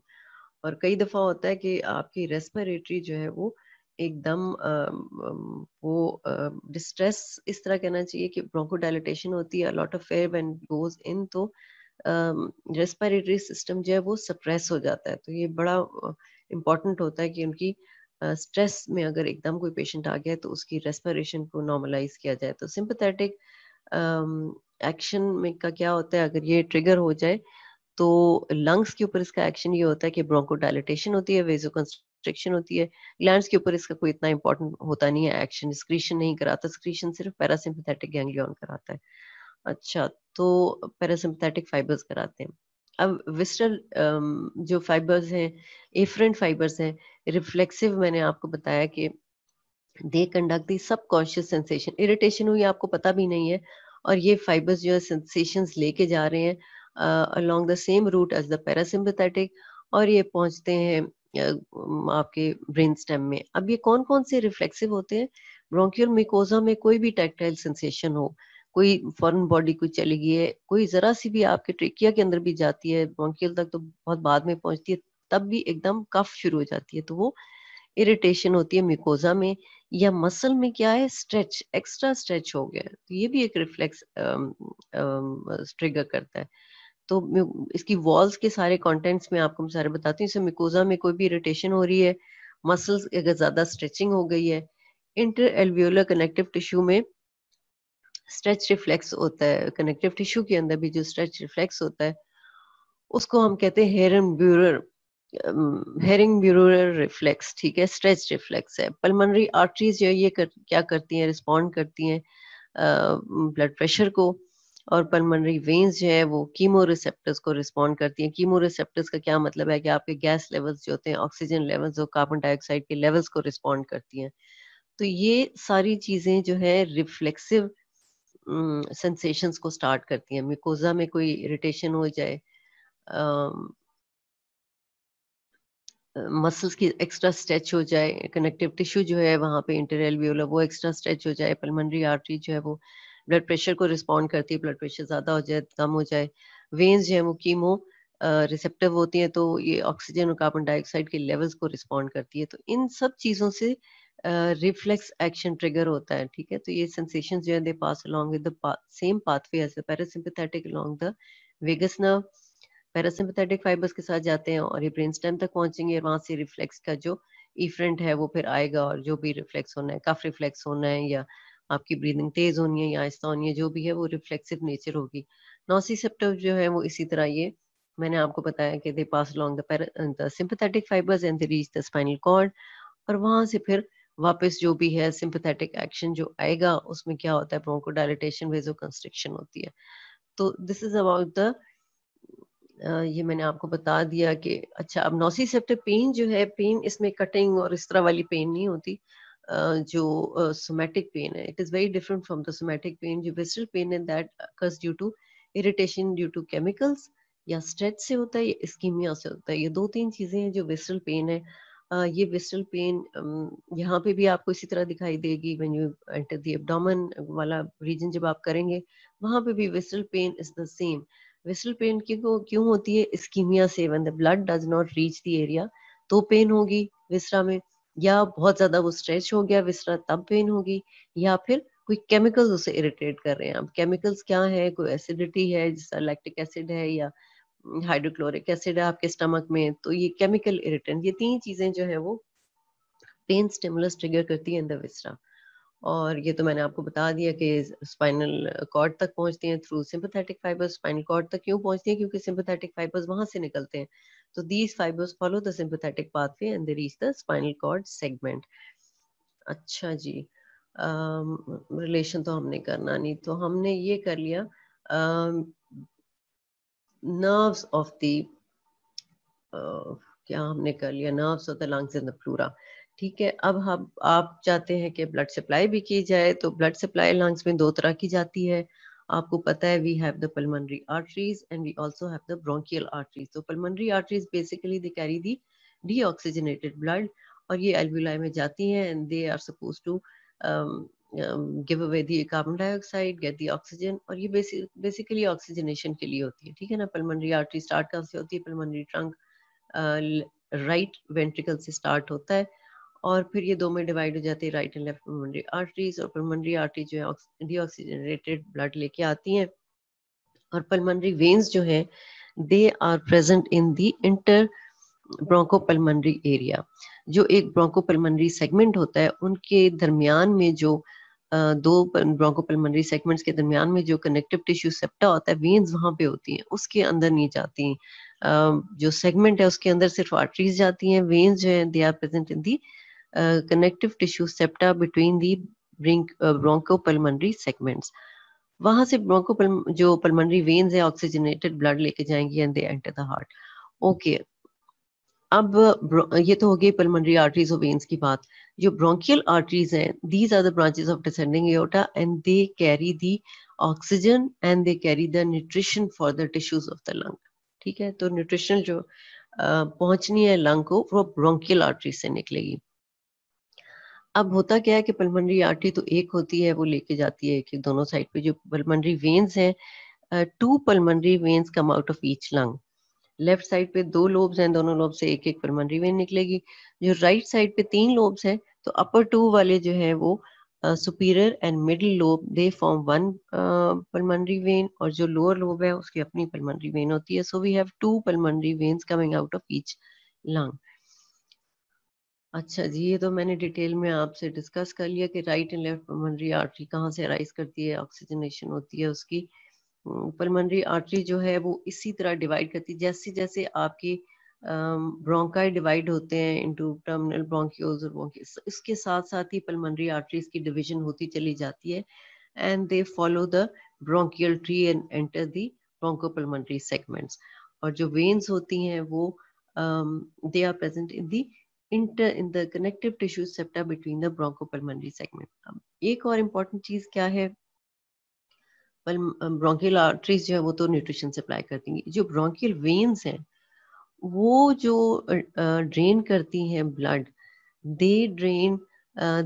A: और कई दफा होता है कि आपकी रेस्पिरेटरी जो है वो एकदम वो डिस्ट्रेस इस तरह कहना चाहिए कि ब्रोंको डायलिटेशन होती है lot of air and goes in तो रेस्पिरेटरी सिस्टम जो है वो सप्रेस हो जाता है तो ये बड़ा इम्पोर्टेंट होता है कि उनकी स्ट्रेस में अगर एकदम कोई पेशेंट आ गया तो उसकी रेस्पिरेशन को नॉर्मलाइज किया जाए तो सिंपथेटिक एक्शन में का क्या होता है अगर ये ट्रिगर हो जाए तो लंग्स के ऊपर इसका एक्शन ये होता है कि ब्रोंको डायलिटेशन होती है वेजो कंस्ट्रक्शन होती है ग्लैंड के ऊपर इसका कोई इतना इंपॉर्टेंट होता नहीं है एक्शन स्क्रीशन नहीं कराता स्क्रीशन सिर्फ पैरासिम्पथेटिक गैंग्लियन कराता है अच्छा तो पैरासिम्पथेटिक फाइबर्स कराते हैं अब विस्टल um, जो फाइबर्स हैं एफरेंट फाइबर्स हैं रिफ्लेक्सिव मैंने आपको बताया कि दे कंडक्ट दी सब कॉन्शियस सेंसेशन इरिटेशन हुई आपको पता भी नहीं है और ये फाइबर्स जो है सेंसेशंस लेके जा रहे हैं along the same route as the parasympathetic और ये पहुंचते हैं आपके ब्रेन स्टेम में अब ये कौन कौन से रिफ्लेक्सिव होते हैं ब्रोंकियल मिकोजा में कोई भी टैक्टाइल सेंसेशन हो कोई फॉरन बॉडी कोई चली गई है कोई जरा सी भी आपके ट्रिकिया के अंदर भी जाती है ब्रोंकियल तक तो बहुत बाद में पहुंचती है तब भी एकदम कफ शुरू हो जाती है तो वो इरिटेशन होती है मिकोजा में या मसल में क्या है स्ट्रेच एक्स्ट्रा स्ट्रेच हो गया तो ये भी एक रिफ्लेक्स ट्रिगर करता है तो इसकी वॉल्स के सारे कंटेंट्स में आपको सारे बताती हूँ जैसे मिकोजा में कोई भी इरिटेशन हो रही है मसल्स अगर ज्यादा स्ट्रेचिंग हो गई है इंटर एल्वियोलर कनेक्टिव टिश्यू में स्ट्रेच रिफ्लेक्स होता है कनेक्टिव टिश्यू के अंदर भी जो स्ट्रेच रिफ्लेक्स होता है उसको हम कहते हैं हेरन ब्यूरर हेरिंग ब्यूरर रिफ्लेक्स ठीक है स्ट्रेच रिफ्लेक्स है पलमनरी आर्टरीज जो ये कर, क्या करती हैं रिस्पॉन्ड करती हैं ब्लड प्रेशर को और पलमनरी वेन्स जो है वो कीमो रिसेप्टर्स को रिस्पॉन्ड करती है कीमो रिसेप्टर्स का क्या मतलब है कि आपके गैस लेवल्स जो होते हैं ऑक्सीजन लेवल्स और कार्बन डाइऑक्साइड के लेवल्स को रिस्पॉन्ड करती हैं तो ये सारी चीज़ें जो है रिफ्लेक्सिव सेंसेशन को स्टार्ट करती हैं मिकोजा में कोई इरिटेशन हो जाए मसल्स की एक्स्ट्रा स्ट्रेच हो जाए कनेक्टिव टिश्यू जो है वहां पे इंटर वो एक्स्ट्रा स्ट्रेच हो जाए पलमनरी आर्टरी जो है वो ब्लड प्रेशर को रिस्पॉन्ड करती है ब्लड प्रेशर ज़्यादा हो जाए कम हो जाए वेन्स जो है वो कीमो रिसेप्टिव uh, होती है तो ये ऑक्सीजन और कार्बन डाइऑक्साइड के लेवल्स को रिस्पॉन्ड करती है तो इन सब चीज़ों से रिफ्लेक्स एक्शन ट्रिगर होता है ठीक है तो ये सेंसेशन जो है they pass along with the same pathway as the parasympathetic along the vagus nerve parasympathetic fibres के साथ जाते हैं और ये ब्रेन स्टेम तक पहुंचेंगे और वहां से रिफ्लेक्स का जो इफरेंट है वो फिर आएगा और जो भी रिफ्लेक्स होना है कफ रिफ्लेक्स होना है या आपकी ब्रीदिंग तेज होनी है या आहिस्ता होनी है जो भी है वो रिफ्लेक्सिव नेचर होगी नॉसी सेप्टिव जो है वो इसी तरह ये मैंने आपको बताया कि they pass along the sympathetic fibres and they reach the spinal cord और वहां से फिर वापस जो भी है सिंपथेटिक एक्शन जो आएगा उसमें क्या होता है ब्रोंको ब्रोंकोडायलेटेशन वेजो कंस्ट्रिक्शन होती है तो दिस इज अबाउट द ये मैंने आपको बता दिया कि अच्छा अब नॉसी सेप्टिव पेन जो है पेन इसमें कटिंग और इस तरह वाली पेन नहीं होती जो uh, पेन है it is very different from the somatic pain जो visceral पेन है that occurs due to irritation due to chemicals या स्ट्रेच से होता है या स्कीमिया से होता है ये दो तीन चीजें हैं जो विस्टल पेन है ये विस्टल पेन यहाँ पे भी आपको इसी तरह दिखाई देगी when you enter the abdomen वाला रीजन जब आप करेंगे वहां पे भी visceral pain is the same visceral pain क्यों क्यों होती है स्कीमिया से when the blood does not reach the area तो पेन होगी विस्टरा में या बहुत ज्यादा वो स्ट्रेच हो गया विसरा तब पेन होगी या फिर कोई केमिकल्स उसे इरिटेट कर रहे हैं अब केमिकल्स क्या है कोई एसिडिटी है जैसा लैक्टिक एसिड है या हाइड्रोक्लोरिक एसिड है आपके स्टमक में तो ये केमिकल इरिटेंट ये तीन चीजें जो है वो पेन स्टिमुलस ट्रिगर करती है इन द और ये तो मैंने आपको बता दिया कि स्पाइनल कॉर्ड तक पहुंचती हैं through sympathetic fibres spinal cord तक क्यों पहुंचती हैं क्योंकि सिंपथेटिक फाइबर्स वहां से निकलते हैं So these fibers follow the sympathetic pathway and they reach the spinal cord segment. अच्छा जी रिलेशन um, तो हमने करना नहीं तो हमने ये कर लिया नर्व्स ऑफ दी क्या हमने कर लिया nerves of the lungs in the pleura ठीक है अब हम हाँ, आप चाहते हैं कि ब्लड सप्लाई भी की जाए तो ब्लड सप्लाई लंग्स में दो तरह की जाती है आपको पता है we have the pulmonary arteries and we also have the bronchial arteries तो pulmonary arteries basically they carry the deoxygenated blood और ये एल्वुलाई में जाती हैं and they are suppose to give away the carbon dioxide get the oxygen और ये basically oxygenation के लिए होती है ठीक है ना पल्मोनरी आर्टरी स्टार्ट कहाँ से होती है पल्मोनरी ट्रंक राइट वेंट्रिकल से स्टार्ट होता है और फिर ये दो में डिवाइड हो जाती है right and left pulmonary arteries और पलमनरी आर्टरी जो है डीऑक्सीजनेटेड ब्लड लेके आती हैं और पलमनरी वेन्स जो है they are present in the inter bronchopulmonary area जो एक ब्रोंको पलमनरी सेगमेंट होता है उनके दरमियान में जो दो ब्रोंको पलमनरी सेगमेंट्स के दरमियान में जो कनेक्टिव टिश्यू सेप्टा होता है वेन्स वहां पे होती हैं उसके अंदर नहीं जाती जो सेगमेंट है उसके अंदर सिर्फ आर्टरीज जाती हैं वेन्स जो है they are present in the uh, connective tissue septa between the bronchopulmonary segments वहां से ब्रोंको जो पलमनरी वेन्स है ऑक्सीजनेटेड ब्लड लेके जाएंगे and they enter the heart okay अब ये तो हो गई पलमनरी आर्टरीज और वेन्स की बात जो ब्रोंकियल आर्टरीज हैं these are the branches of descending aorta and they carry the oxygen and they carry the nutrition for the tissues of the lung ठीक है तो न्यूट्रिशनल जो पहुंचनी है लंग को वो ब्रोंकियल आर्टरी से निकलेगी अब होता क्या है कि पलमनरी आर्टरी तो एक होती है वो लेके जाती है एक एक दोनों साइड पे जो पलमनरी वेन्स है two pulmonary veins come out of each lung left side पे दो लोब्स हैं दोनों लोब से एक एक पलमनरी वेन निकलेगी जो राइट right साइड पे तीन लोब्स हैं तो अपर टू वाले जो है वो superior and middle lobe they form one pulmonary vein और जो लोअर लोब है उसकी अपनी पलमनरी वेन होती है so we have two pulmonary veins coming out of each lung अच्छा जी ये तो मैंने डिटेल में आपसे डिस्कस कर लिया कि right and left pulmonary artery कहाँ से राइज करती है ऑक्सीजनेशन होती है उसकी पल्मोनरी आर्टरी जो है वो इसी तरह डिवाइड करती है जैसे जैसे आपके ब्रोंकाई डिवाइड होते हैं इनटू टर्मिनल ब्रोंकियोज और ब्रोंकिस तो इसके साथ साथ ही पल्मोनरी आर्टरीज की डिविजन होती चली जाती है and they follow the bronchial tree and enter the bronchopulmonary segments और जो वेन्स होती हैं वो they are present in the inter in the connective tissue septa between the bronchopulmonary segment. Um, एक और important चीज क्या है ब्रोंकियल आर्टरीज um, जो है वो तो न्यूट्रिशन सप्लाई करती हैं जो ब्रोंकियल वेन्स हैं वो जो ड्रेन uh, करती हैं blood they drain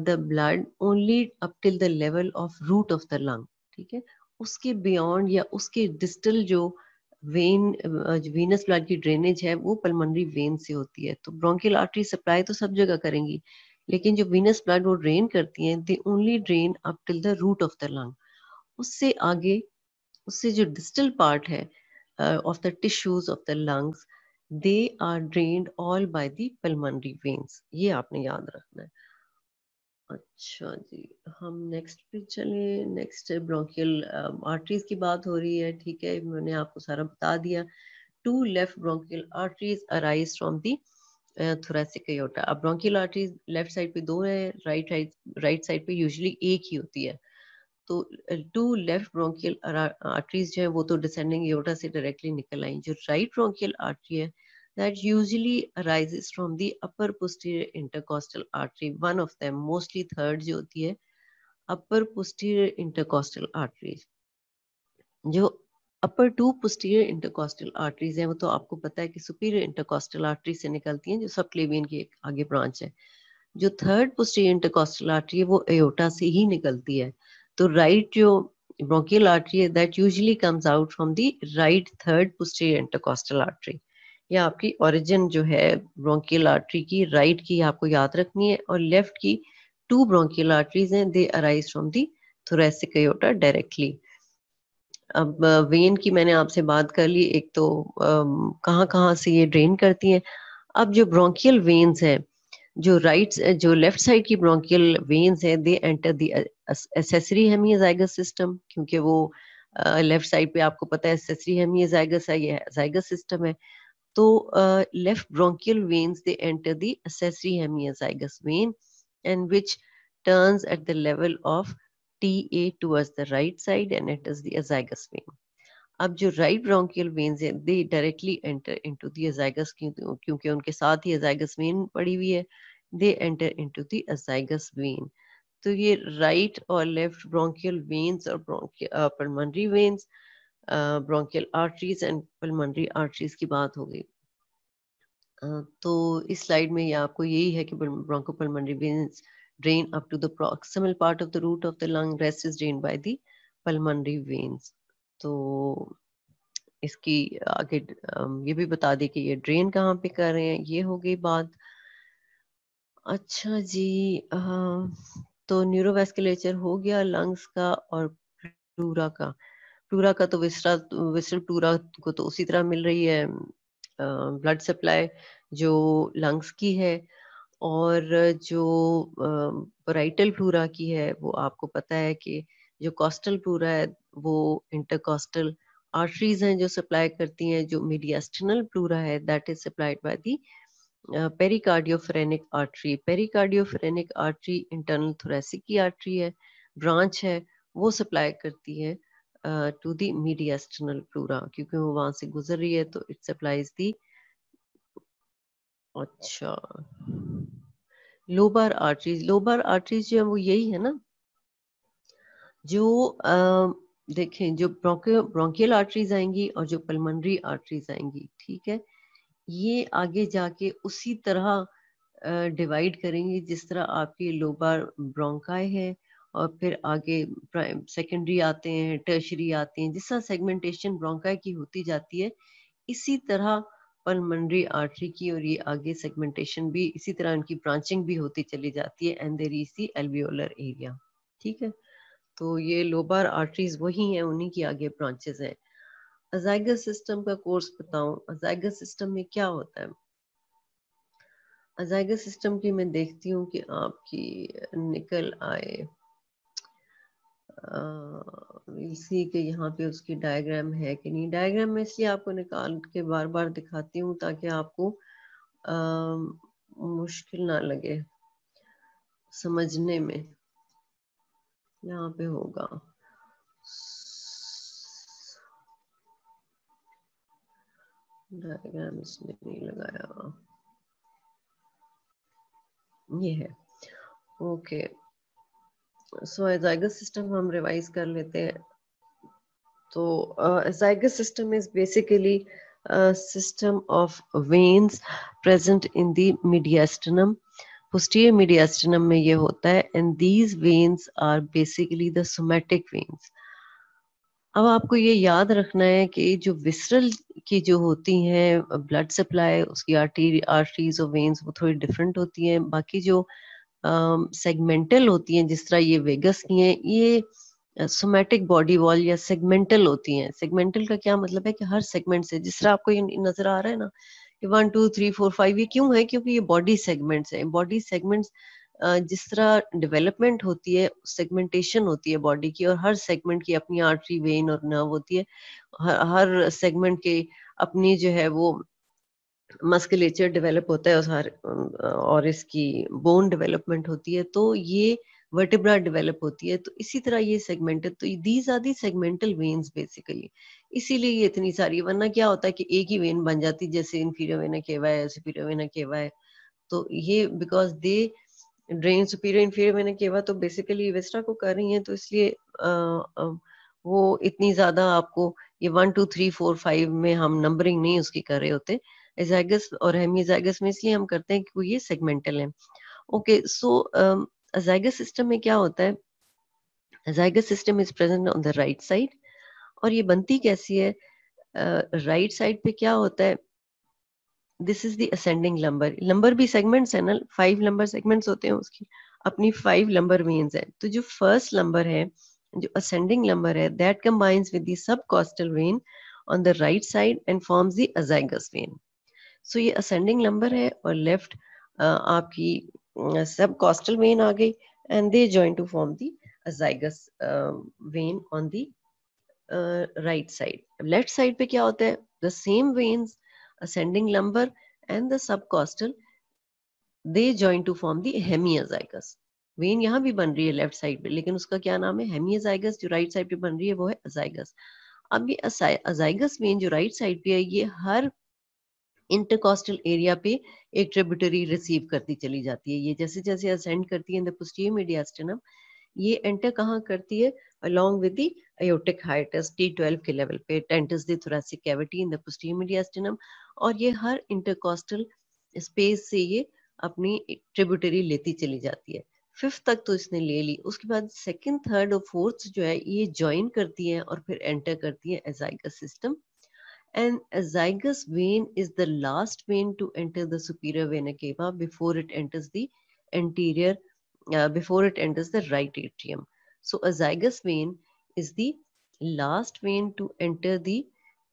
A: the blood only up till the level of root of the lung ठीक है उसके बियॉन्ड या उसके डिस्टल जो uh, वेन वीनस ब्लड की ड्रेनेज है वो पलमनरी वेन से होती है तो ब्रोंकियल आर्टरी सप्लाई तो सब जगह करेंगी लेकिन जो वीनस ब्लड वो ड्रेन करती हैं they only drain up till the root of the lung उससे आगे उससे जो डिस्टल पार्ट है of the tissues of the lungs they are drain all by the pulmonary veins ये आपने याद रखना है अच्छा जी हम नेक्स्ट पे चले नेक्स्ट ब्रोंकियल आर्टरीज की बात हो रही है ठीक है मैंने आपको सारा बता दिया two left bronchial arteries arise from the thoracic aorta अब ब्रोंकियल आर्टरीज लेफ्ट साइड पे दो है राइट साइड राइट साइड पे यूजली एक ही होती है तो टू लेफ्ट ब्रोंकियल आर्टरीज जो है वो तो डिसेंडिंग योटा से डायरेक्टली निकल आई जो राइट ब्रोंकियल आर्टरी है that usually arises from the upper posterior intercostal artery one of them mostly third jo hoti hai upper posterior intercostal arteries jo upper two posterior intercostal arteries है वो तो आपको पता है कि सुपीरियर इंटरकोस्टल आर्टरी से निकलती है जो सब क्लेवियन की एक आगे ब्रांच है जो थर्ड पुस्टीरियर इंटरकोस्टल आर्टरी है वो एयोटा से ही निकलती है तो राइट जो ब्रोंकियल आर्टरी है that usually comes out from the right third posterior intercostal artery या आपकी ओरिजिन जो है ब्रोंकियल आर्टरी की राइट की आपको याद रखनी है और लेफ्ट की टू ब्रोंकियल आर्टरीज हैं they arise from the thoracic aorta directly अब वेन की मैंने आपसे बात कर ली एक तो कहाँ कहाँ से ये ड्रेन करती है अब जो ब्रोंकियल वेन्स हैं जो राइट जो लेफ्ट साइड की ब्रोंकियल वेन्स हैं they enter the accessory hemiazygos system क्योंकि वो लेफ्ट uh, साइड पे आपको पता है एसेसरी हेमियाजाइगस है ये जाइगस सिस्टम है तो left bronchial veins they enter the accessory vein and which turns at the level of T eight towards the right side and it is the vein अब जो राइट ब्रोंकियल वेन्स है they directly enter into the azygos क्योंकि उनके साथ ही azygos vein पड़ी हुई है they enter into the azygos vein तो ये राइट और लेफ्ट ब्रोंकियल वेन्स और bronchial pulmonary veins bronchial arteries and pulmonary arteries की बात हो गई तो इस स्लाइड में या आपको यही है कि bronchopulmonary veins drain up to the proximal part of the root of the lung rest is drain by the pulmonary veins तो इसकी आगे ये भी बता दी कि ये ड्रेन कहाँ पे कर रहे हैं ये हो गई बात अच्छा जी आ, तो न्यूरोवेस्कुलेचर हो गया लंग्स का और प्लूरा का टूरा का तो विसरा विसरल टूरा को तो उसी तरह मिल रही है ब्लड सप्लाई जो लंग्स की है और जो वराइटल प्लूरा की है वो आपको पता है कि जो कॉस्टल प्लूरा है वो इंटरकॉस्टल आर्टरीज हैं जो सप्लाई करती हैं जो मीडियास्टनल प्लूरा है that is supplied by the pericardiophrenic artery pericardiophrenic artery internal thoracic की आर्टरी है ब्रांच है वो सप्लाई करती है टू दी मीडियास्टनल प्लूरा क्योंकि वो वहां से गुजर रही है तो इट सप्लाइज दी अच्छा लोबर आर्टरीज लोबर आर्टरीज जो है वो यही है ना जो आ, uh, देखें जो ब्रोंकियल आर्टरीज आएंगी और जो पलमनरी आर्टरीज आएंगी ठीक है ये आगे जाके उसी तरह डिवाइड uh, करेंगी जिस तरह आपकी लोबर ब्रोंकाई है और फिर आगे सेकेंडरी आते हैं टर्शरी आते हैं जिस तरह सेगमेंटेशन ब्रोंकाई की होती जाती है इसी तरह पलमंडरी आर्टरी की और ये आगे सेगमेंटेशन भी इसी तरह इनकी ब्रांचिंग भी होती चली जाती है and there is the alveolar area ठीक है तो ये लोबार आर्टरीज वही है उन्हीं की आगे ब्रांचेस है अजाइगस सिस्टम का कोर्स बताऊं अजाइगस सिस्टम में क्या होता है अजाइगस सिस्टम की मैं देखती हूँ कि आपकी निकल आए इसी के यहाँ पे उसकी डायग्राम है कि नहीं डायग्राम में इसलिए आपको निकाल के बार बार दिखाती हूँ ताकि आपको आ, मुश्किल ना लगे समझने में यहाँ पे होगा डायग्राम इसने नहीं लगाया ये है okay okay. So azygos system हम रिवाइज कर लेते हैं तो azygos system is basically system of veins present in the mediastinum posterior mediastinum में ये होता है and these veins are basically the somatic veins अब आपको ये याद रखना है कि जो विसरल की जो होती हैं ब्लड सप्लाई उसकी आर्टरी आर्टरीज और वेन्स वो थोड़ी डिफरेंट होती हैं बाकी जो uh, सेगमेंटल uh, होती हैं जिस तरह ये वेगस की हैं ये सोमेटिक बॉडी वॉल या सेगमेंटल होती हैं सेगमेंटल का क्या मतलब है कि हर सेगमेंट से जिस तरह आपको ये नजर आ रहा है ना कि one two three four five ये क्यों है क्योंकि ये बॉडी सेगमेंट्स हैं बॉडी सेगमेंट्स जिस तरह डेवलपमेंट होती है सेगमेंटेशन होती है बॉडी की और हर सेगमेंट की अपनी आर्टरी वेन और नर्व होती है हर सेगमेंट के अपनी जो है वो मस्कुलेचर डेवलप होता है और, और इसकी बोन डेवलपमेंट होती है तो ये वर्टिब्रा डेवलप होती है तो इसी तरह ये सेगमेंटेड तो these are the segmental veins basically इसीलिए ये इतनी सारी वरना क्या होता है कि एक ही वेन बन जाती जैसे इन्फीरियर वेना केवा है सुपीरियर वेना केवा है तो ये because they drain superior inferior vena cava तो बेसिकली वेस्टा को कर रही है तो इसलिए वो इतनी ज्यादा आपको ये one two three four five में हम नंबरिंग नहीं उसकी कर रहे होते एजाइगस और हेमीजाइगस में इसलिए हम करते हैं क्योंकि ये सेगमेंटल है ओके सो अजाइगस सिस्टम में क्या होता है azygos system is present on the right side और ये बनती कैसी है राइट uh, साइड right पे क्या होता है this is the ascending lumbar lumbar भी सेगमेंट्स है ना फाइव लंबर सेगमेंट्स होते हैं उसकी अपनी फाइव लंबर मीन है तो जो फर्स्ट लंबर है जो असेंडिंग लंबर है that combines with the subcostal vein on the right side and forms the azygos vein so ये असेंडिंग नंबर है और लेफ्ट uh, आपकी सब कॉस्टल वेन आ गई and they join to form the azygos vein on the right side left side पे क्या होता है the same veins ascending lumbar and the subcostal they join to form the hemiazygos vein यहाँ भी बन रही है लेफ्ट साइड पे लेकिन उसका क्या नाम है हेमियाजाइगस जो राइट साइड पे बन रही है वो है अजाइगस अब ये अजाइगस वेन जो राइट साइड पे है ये हर इंटरकोस्टल एरिया पे एक ट्रिब्यूटरी रिसीव करती चली जाती है ये जैसे जैसे असेंड करती है इन द पोस्टीरियर मेडियास्टिनम ये एंटर कहाँ करती है along with the aortic hiatus T twelve के लेवल पे टेंटस enters the cavity in the the posterior और ये हर इंटरकोस्टल स्पेस से ये अपनी ट्रिब्यूटरी लेती चली जाती है फिफ्थ तक तो इसने ले ली उसके बाद सेकंड थर्ड और फोर्थ जो है ये ज्वाइन करती है और फिर एंटर करती है azygos system And a zygous vein is the last vein to enter the superior vena cava before it enters the anterior, uh, before it enters the right atrium. So a zygous vein is the last vein to enter the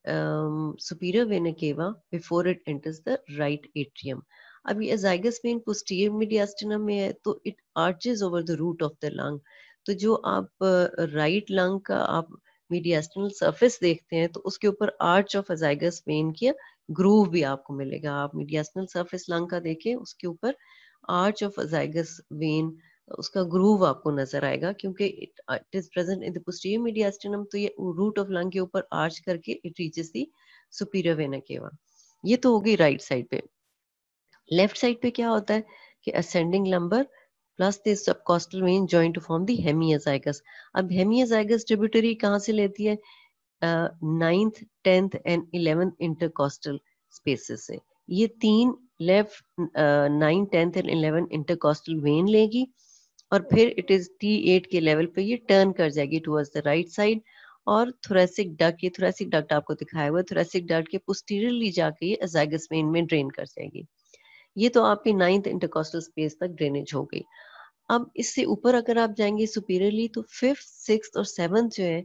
A: um, superior vena cava before it enters the right atrium. ab ye zygous vein posterior mediastinum mein hai to it arches over the root of the lung to jo aap uh, lung ka aap आप mediastinal surface देखते हैं तो उसके ऊपर arch of azygos vein की groove भी आपको मिलेगा आप मीडियास्टिनल सरफेस लंग का देखें उसके ऊपर आर्च ऑफ एजाइगस वेन उसका ग्रूव आपको नजर आएगा क्योंकि it is present in the posterior mediastinum तो ये रूट ऑफ लंग के ऊपर आर्च करके it reaches the superior vena cava ये तो होगी राइट साइड पे लेफ्ट साइड पे क्या होता है कि ascending lumbar plus this subcostal vein join to form the hemiazygous अब hemiazygous ट्रिब्यूटरी कहाँ से लेती है ninth tenth and eleventh intercostal spaces से ये तीन left nine tenth and eleven intercostal vein लेगी और फिर इट इज टी एट के लेवल पे ये टर्न कर जाएगी टुवर्ड्स द राइट साइड और थोरेसिक डक्ट ये थोरेसिक डक्ट आपको दिखाया हुआ थोरेसिक डक्ट के पोस्टीरियरली जाके ये अजाइगस वेन में ड्रेन कर जाएगी ये तो आपकी नाइन्थ इंटरकॉस्टल स्पेस तक ड्रेनेज हो गई अब इससे ऊपर अगर आप जाएंगे सुपीरियरली तो फिफ्थ सिक्स और सेवन्थ जो है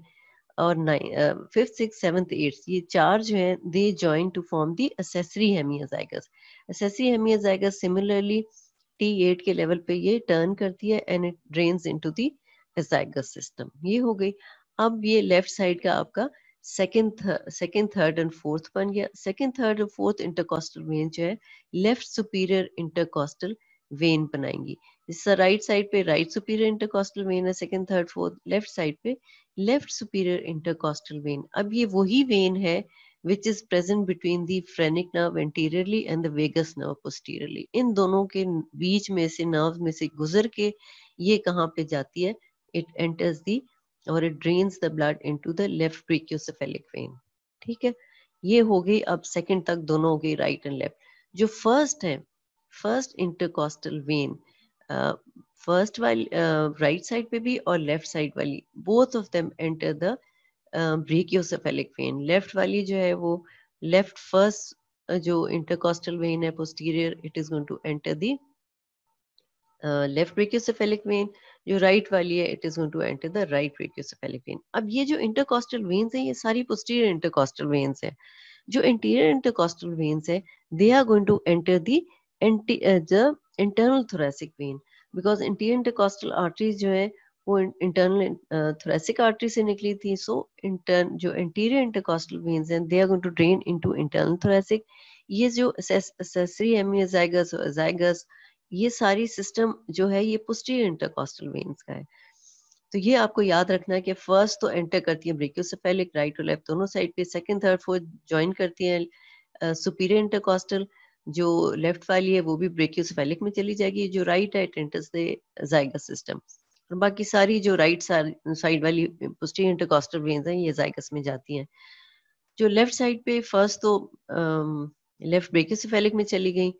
A: और फिफ्थ सिक्स सेवन्थ एट्थ ये चार जो है they join to form the accessory hemiazygos accessory hemiazygos similarly T eight के लेवल पे ये टर्न करती है and it drains into the azygos system ये हो गई अब ये लेफ्ट साइड का आपका second second third and fourth बन गया सेकेंड थर्ड और फोर्थ इंटरकोस्टल वेन जो है लेफ्ट सुपीरियर इंटरकोस्टल वेन बनाएंगी जिस राइट साइड पे राइट सुपीरियर इंटरकॉस्टल वेन है second third fourth left side पे लेफ्ट सुपीरियर इंटरकोस्टल वेन अब ये वही वेन है which is present between the phrenic nerve anteriorly and the vagus nerve posteriorly इन दोनों के बीच में से नर्व में से गुजर के ये कहाँ पे जाती है इट एंटर्स दी और it drains the blood into the left brachiocephalic vein ठीक है ये हो गई अब सेकेंड तक दोनों हो गई राइट एंड लेफ्ट जो फर्स्ट है फर्स्ट इंटरकोस्टल वेन फर्स्ट वाली राइट साइड पे भी और लेफ्ट साइड वाली both of them enter the brachiocephalic vein left वाली जो है वो लेफ्ट फर्स्ट uh, जो इंटरकॉस्टल वेन है posterior it is going to enter the left brachiocephalic vein जो राइट right वाली है it is going to enter the right brachiocephalic vein अब ये जो इंटरकॉस्टल वेन्स है ये सारी पोस्टीरियर इंटरकोस्टल वेन्स है जो इंटीरियर इंटरकॉस्टल वेन्स है they are going to enter the internal thoracic vein because anterior intercostal arteries जो है वो इंटरनल थोरेसिक आर्टरी से निकली थी सो इंटर जो इंटीरियर इंटरकॉस्टल वेन्स हैं they are going to drain into internal thoracic ये जो एक्सेसरी एमियोजाइगस और एजाइगस ये सारी सिस्टम जो है ये पोस्टीरियर इंटरकॉस्टल वेन्स का है तो ये आपको याद रखना है कि फर्स्ट तो एंटर करती है ब्रेकियो से पहले राइट और लेफ्ट दोनों साइड पे सेकंड थर्ड फोर्थ ज्वाइन करती है सुपीरियर इंटरकॉस्टल uh, जो लेफ्ट वाली है वो भी ब्रेक्योसेफेलिक में चली जाएगी जो राइट है टेंटस से जायगा सिस्टम और बाकी सारी जो राइट साइड वाली पुस्टी इंटरकॉस्टल वेन्स हैं ये जायगस में जाती हैं जो लेफ्ट साइड पे फर्स्ट तो लेफ्ट ब्रेक्योसेफेलिक में चली गई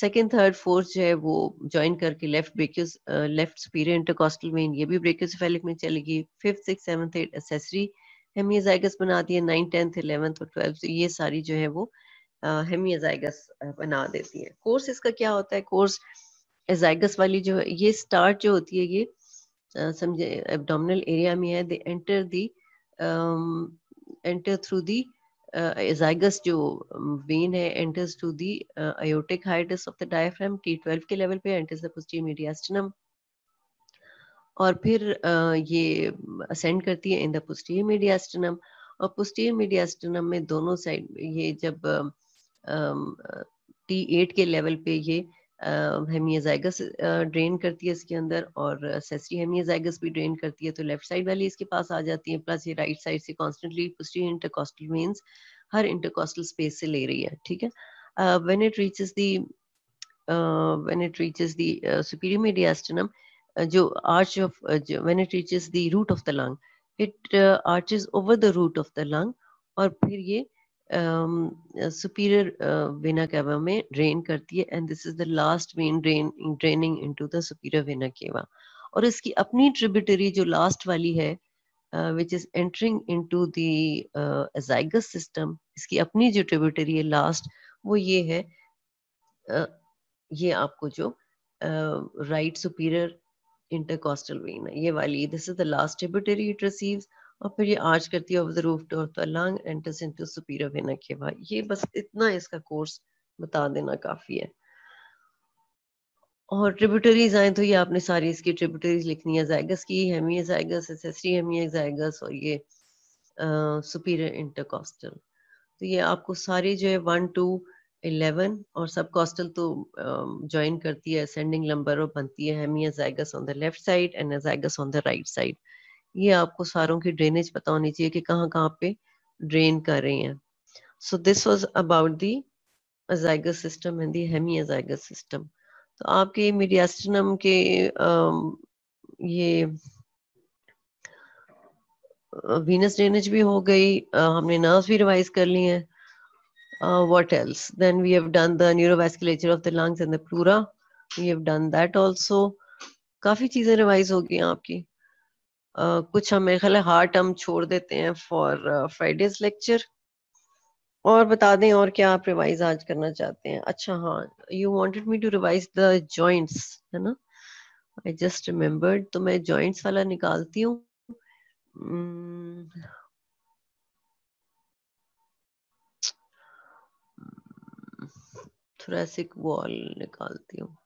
A: सेकेंड थर्ड फोर्थ जो है वो ज्वाइन करके लेफ्ट ब्रेक्यूस लेफ्ट सुपीरियर इंटरकॉस्टल वेन ये भी ब्रेक्योसेफेलिक में चली गई fifth six seventh eight accessory हम ये जायगस बना दिए नाइन टेंथ इलेवंथ और ट्वेल्थ ये सारी जो है वो हेमीजाइगस बना देती है कोर्स इसका क्या होता है कोर्स एजाइगस वाली जो है ये स्टार्ट जो होती है ये समझे एबडोमिनल एरिया में है they enter the enter through the azygos जो वेन है enters to the aortic hiatus of the diaphragm T twelve के लेवल पे एंटर्स द पोस्टीरियर मेडियास्टिनम और फिर uh, ये असेंड करती है इन द पोस्टीरियर मीडियास्टिनम और पोस्टीरियर मीडियास्टिनम में दोनों साइड ये जब uh, टी एट के लेवल पे ये हेमियाजाइगस ड्रेन करती है इसके अंदर और सेसरी हेमियाजाइगस भी ड्रेन करती है तो लेफ्ट साइड वाली इसके पास आ जाती है प्लस ये राइट साइड से कॉन्स्टेंटली पुस्टी इंटरकॉस्टल वेन्स हर इंटरकॉस्टल स्पेस से ले रही है ठीक है when it reaches the when it reaches the superior mediastinum जो arch of when it reaches the root of the lung it arches over the root of the lung और फिर ये uh, superior vena cava में drain करती है and this is the last vein drain draining into the superior vena cava और इसकी अपनी tributary जो last वाली है uh, which is entering into the uh, azygous system इसकी अपनी जो tributary है last वो ये है uh, ये आपको जो uh, right superior intercostal vein है ये वाली this is the last tributary it receives और फिर ये आज करती है ऑफ द रूफ डोर तो lung enters into superior vena cava ये बस इतना इसका कोर्स बता देना काफी है और ट्रिब्यूटरीज आए तो ये आपने सारी इसकी ट्रिब्यूटरीज लिखनी है जायगस की हेमी जायगस एसेसरी हेमिया जायगस और ये सुपीरियर इंटरकॉस्टल तो ये आपको सारे जो है वन टू इलेवन और सब कॉस्टल तो ज्वाइन करती है असेंडिंग लंबर और बनती है hemiazygos on the left side and azygos on the right side ये आपको सारों की ड्रेनेज पता होनी चाहिए कि कहाँ कहाँ पे ड्रेन कर रहे हैं so this was about the azygos system and the hemiazygos system तो आपके मीडियास्टनम के आ, ये वीनस ड्रेनेज भी हो गई आ, हमने नर्व भी रिवाइज कर ली है uh, what else then we have done the neurovasculature of the lungs and the pleura we have done that also काफी चीजें रिवाइज हो गई आपकी कुछ हम मेरे ख्याल हार्ट हम छोड़ देते हैं फॉर फ्राइडेज लेक्चर और बता दें और क्या आप रिवाइज आज करना चाहते हैं अच्छा हाँ you wanted me to revise the joints है ना आई जस्ट रिमेम्बर्ड तो मैं जॉइंट्स वाला निकालती हूँ थोरेसिक hmm, वॉल निकालती हूँ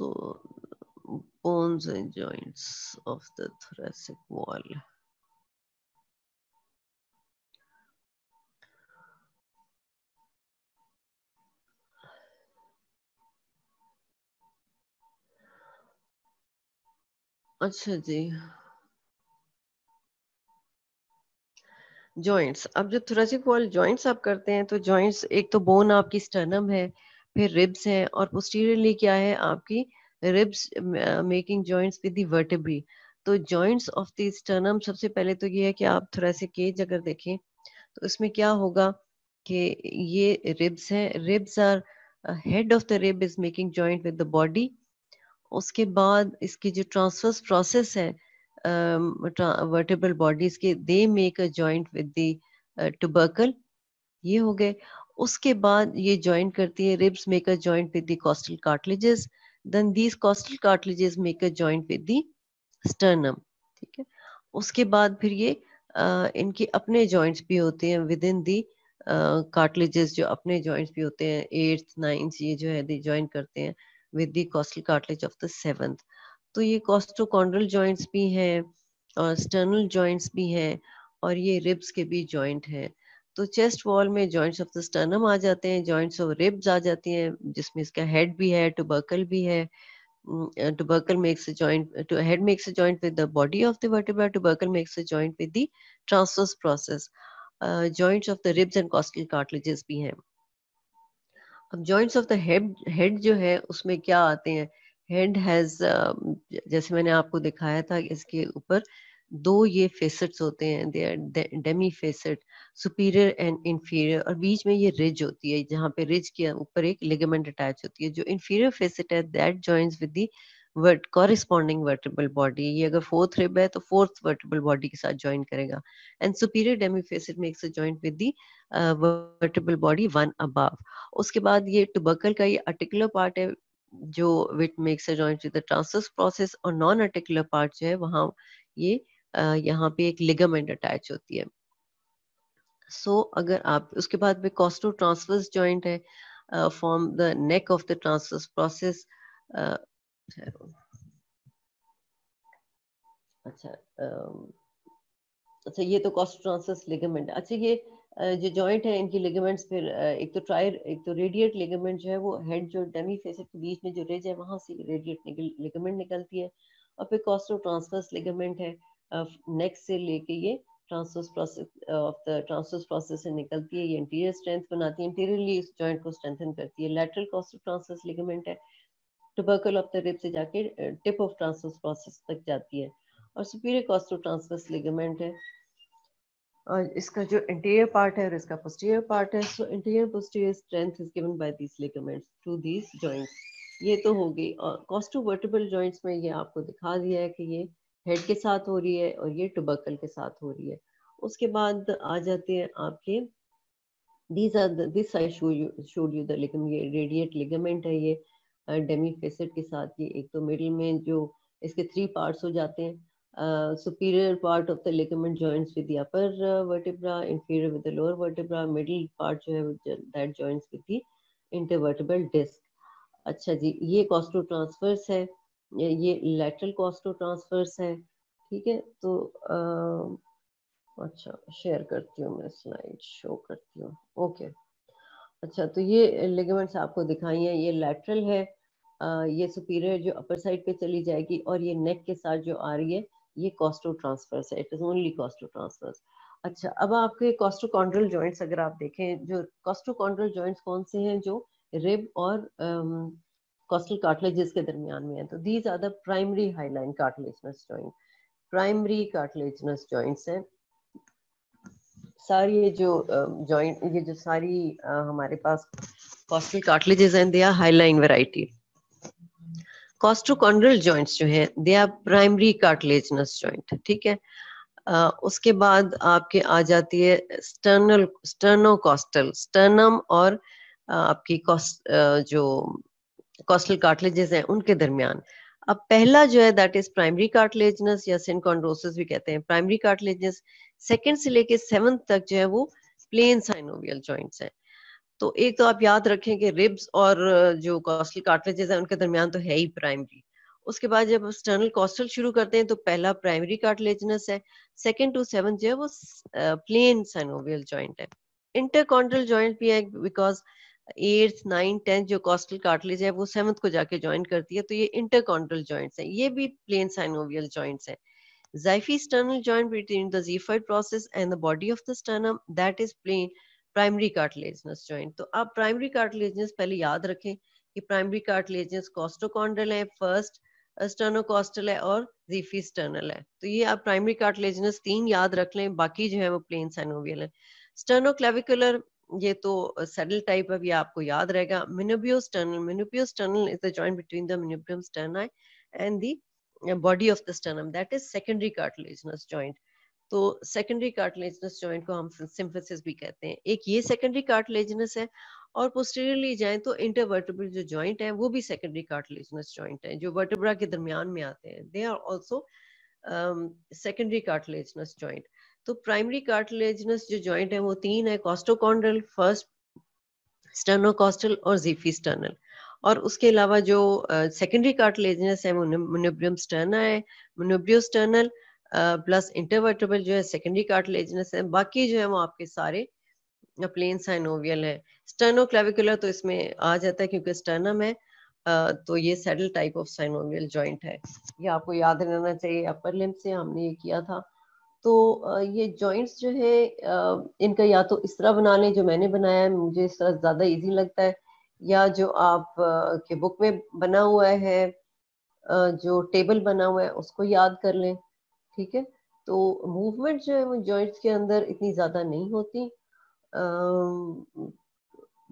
A: also bones and joints of the thoracic wall. अच्छा जी जॉइंट्स अब जो थोड़ा सी वॉल जॉइंट्स आप करते हैं तो जॉइंट्स एक तो बोन आपकी स्टर्नम है फिर रिब्स हैं और पोस्टीरियरली क्या है आपकी ribs making joints with the vertebrae तो जॉइंट्स ऑफ दी स्टर्नम सबसे पहले तो ये है कि आप थोड़ा से केज अगर देखें तो इसमें क्या होगा कि ये रिब्स हैं ribs are head of the rib is making joint with the body उसके बाद इसकी जो ट्रांसफर्स प्रोसेस है वर्टेबल बॉडीज के they make a joint with the tubercle ये हो गए उसके बाद ये ज्वाइंट करती है ribs make a joint with the costal cartilages then these costal cartilages make a joint with the sternum ठीक है उसके बाद फिर ये आ, इनके अपने जॉइंट्स भी होते हैं विद इन दी कार्टिलेजेस जो अपने जॉइंट्स भी होते हैं एट्थ नाइन्थ ये जो है दी ज्वाइन करते हैं with the costal cartilage of the seventh तो ये कॉस्टोकॉन्ड्रल जॉइंट्स भी हैं और स्टर्नल जॉइंट्स भी हैं और ये रिब्स के भी जॉइंट हैं तो चेस्ट वॉल में जॉइंट्स ऑफ द स्टर्नम आ जाते हैं जॉइंट्स ऑफ रिब्स आ जाती हैं जिसमें इसका हेड भी है टुबर्कल भी है tubercle makes a joint head makes a joint with the body of the vertebra tubercle makes a joint with the transverse process joints of the ribs and costal cartilages भी हैं अब joints of the head head जो है उसमें क्या आते हैं head has जैसे मैंने आपको दिखाया था इसके ऊपर uh, दो ये फेसेट्स होते हैं they are demi facet superior and inferior और बीच में ये रिज होती है जहाँ पे रिज के ऊपर एक लिगामेंट अटैच होती है जो इन्फीरियर फेसेट है that joins with the vert corresponding vertebral body ये अगर फोर्थ रिब है तो फोर्थ वर्टेबल बॉडी के साथ ज्वाइन करेगा and superior demi facet makes joint with the vertebral body one above उसके बाद ये टुबकल का ये आर्टिकुलर पार्ट है जो विट makes a joint with the transverse process और नॉन आर्टिकुलर पार्ट जो है वहां ये यहाँ पे एक लिगामेंट अटैच होती है सो so, अगर आप उसके बाद में कॉस्टो ट्रांसवर्स जॉइंट है from the neck of the transverse process अच्छा अच्छा ये तो कॉस्ट ट्रांसवर्स लिगामेंट अच्छा ये जो जॉइंट है इनकी लिगामेंट्स फिर एक तो ट्रायर एक तो रेडिएट लिगामेंट जो है वो हेड जो डेमी फेसर के बीच में जो रिज है वहां से रेडिएट निकल लिगामेंट निकलती है और फिर कॉस्टो ट्रांसवर्स लिगामेंट है नेक से लेके ये transverse process of the transverse process से निकलती है ये इंटीरियर स्ट्रेंथ बनाती है इंटीरियरली इस जॉइंट को स्ट्रेंथन करती है lateral cost of transverse ligament है टुबर्कल ऑफ द रिब से जाके टिप ऑफ ट्रांसवर्स प्रोसेस तक जाती है और superior cost of transverse ligament है और इसका जो इंटीरियर पार्ट है और इसका पोस्टीरियर पार्ट है so interior posterior strength is given by these ligaments to these joints ये तो हो गई और वर्टेबल जॉइंट्स में ये आपको दिखा दिया है कि ये हेड के साथ हो रही है और ये टुबकल के साथ हो रही है उसके बाद आ जाते हैं आपके these are this I show you you showed you the ये रेडिएट लिगामेंट है ये डेमी फेसेट के साथ ये एक तो मिडिल में जो इसके थ्री पार्ट्स हो जाते हैं superior part of the ligament joints with the upper vertebra inferior with the lower vertebra middle part जो है that joints with the intervertebral disc अच्छा जी ये कॉस्टो ट्रांसफर्स है ये लेटरल कॉस्टो ट्रांसफर्स है ठीक है तो आ, अच्छा शेयर करती हूँ मैं स्लाइड शो करती हूँ ओके अच्छा तो ये लिगमेंट्स आपको दिखाई हैं ये लेटरल है आ, ये सुपीरियर जो अपर साइड पे चली जाएगी और ये नेक के साथ जो आ रही है ये कॉस्टो ट्रांसफर्स है it is only costotransverse अच्छा अब आपके कॉस्टोकॉन्ड्रल जॉइंट्स अगर आप देखें जो कॉस्टोकॉन्ड्रल जॉइंट्स कौन से हैं जो रिब और कॉस्टल cartilages के दरमियान में है तो these are the primary hyaline cartilaginous joint primary cartilaginous joints हैं सारी ये जो जॉइंट uh, ये जो सारी uh, हमारे पास कॉस्टल कार्टिलेजेस हैं they are hyaline variety costochondral joints जो हैं they are primary cartilaginous joint ठीक है Uh, उसके बाद आपके आ जाती है स्टर्नल स्टर्नोकॉस्टल स्टर्नम और uh, आपकी कॉस्ट uh, जो कॉस्टल कार्टिलेजेस हैं उनके दरमियान अब पहला जो है दैट इज प्राइमरी कार्टिलेजनस या सिनकॉन्ड्रोसिस भी कहते हैं प्राइमरी कार्टिलेजनस सेकेंड से लेके सेवंथ तक जो है वो प्लेन साइनोवियल जॉइंट्स हैं तो एक तो आप याद रखें कि रिब्स और जो कॉस्टल कार्टिलेजेस हैं उनके दरमियान तो है ही प्राइमरी उसके बाद जब स्टर्नल कॉस्टल शुरू करते हैं तो पहला प्राइमरी कार्टिलेजनस है सेकेंड टू सेवन जो है वो प्लेन साइनोवियल जॉइंट है इंटरकॉन्ड्रल जॉइंट भी है बिकॉज एट्थ नाइन्थ टेंथ जो कॉस्टल कार्टिलेज है वो सेवन्थ को जाके ज्वाइन करती है तो ये इंटरकॉन्टल ज्वाइंट्स हैं ये भी प्लेन साइनोवियल ज्वाइंट्स हैं xiphy sternal joint between the xiphoid process and the body of the sternum that is plain primary cartilaginous joint तो आप primary cartilaginous पहले याद रखें कि primary cartilaginous costochondral है first sternocostal है और xiphy sternal है तो ये आप primary cartilaginous तीन याद रख लें बाकी जो है वो plain synovial है sternoclavicular ये तो सेडल टाइप है भी आपको याद रहेगा manubriosternal manubriosternal is the joint between the manubrium sterni and the body of the sternum that is secondary cartilaginous joint तो सेकेंडरी कार्टिलेजनस जॉइंट को हम सिम्फेसिस भी कहते हैं एक ये सेकेंडरी कार्टिलेजनस है और पोस्टीरियरली जाए तो इंटरवर्टेबल जो जॉइंट है वो भी सेकेंडरी कार्टिलेजनस जॉइंट है जो वर्टेब्रा के दरमियान में आते हैं they are also secondary cartilaginous joint तो प्राइमरी कार्टिलेजनस जो जॉइंट है वो तीन है कॉस्टोकॉन्ड्रल फर्स्ट स्टर्नोकॉस्टल और जीफी स्टर्नल और उसके अलावा जो सेकेंडरी कार्टिलेजनस है मोनोब्रियम स्टर्ना है मोनोब्रियो स्टर्नल प्लस इंटरवर्टेबल जो है सेकेंडरी कार्टिलेजनस है बाकी जो है वो आपके सारे प्लेन साइनोवियल है स्टर्नोक्लेविकुलर तो इसमें आ जाता है क्योंकि स्टर्नम है तो ये saddle type of synovial joint है ये आपको याद रहना चाहिए अपर लिम्ब से हमने ये किया था तो ये जॉइंट्स जो है इनका या तो इस तरह बना लें जो मैंने बनाया है मुझे इस तरह ज़्यादा इजी लगता है या जो आप के बुक में बना हुआ है जो टेबल बना हुआ है उसको याद कर लें ठीक है तो मूवमेंट जो है वो जॉइंट्स के अंदर इतनी ज़्यादा नहीं होती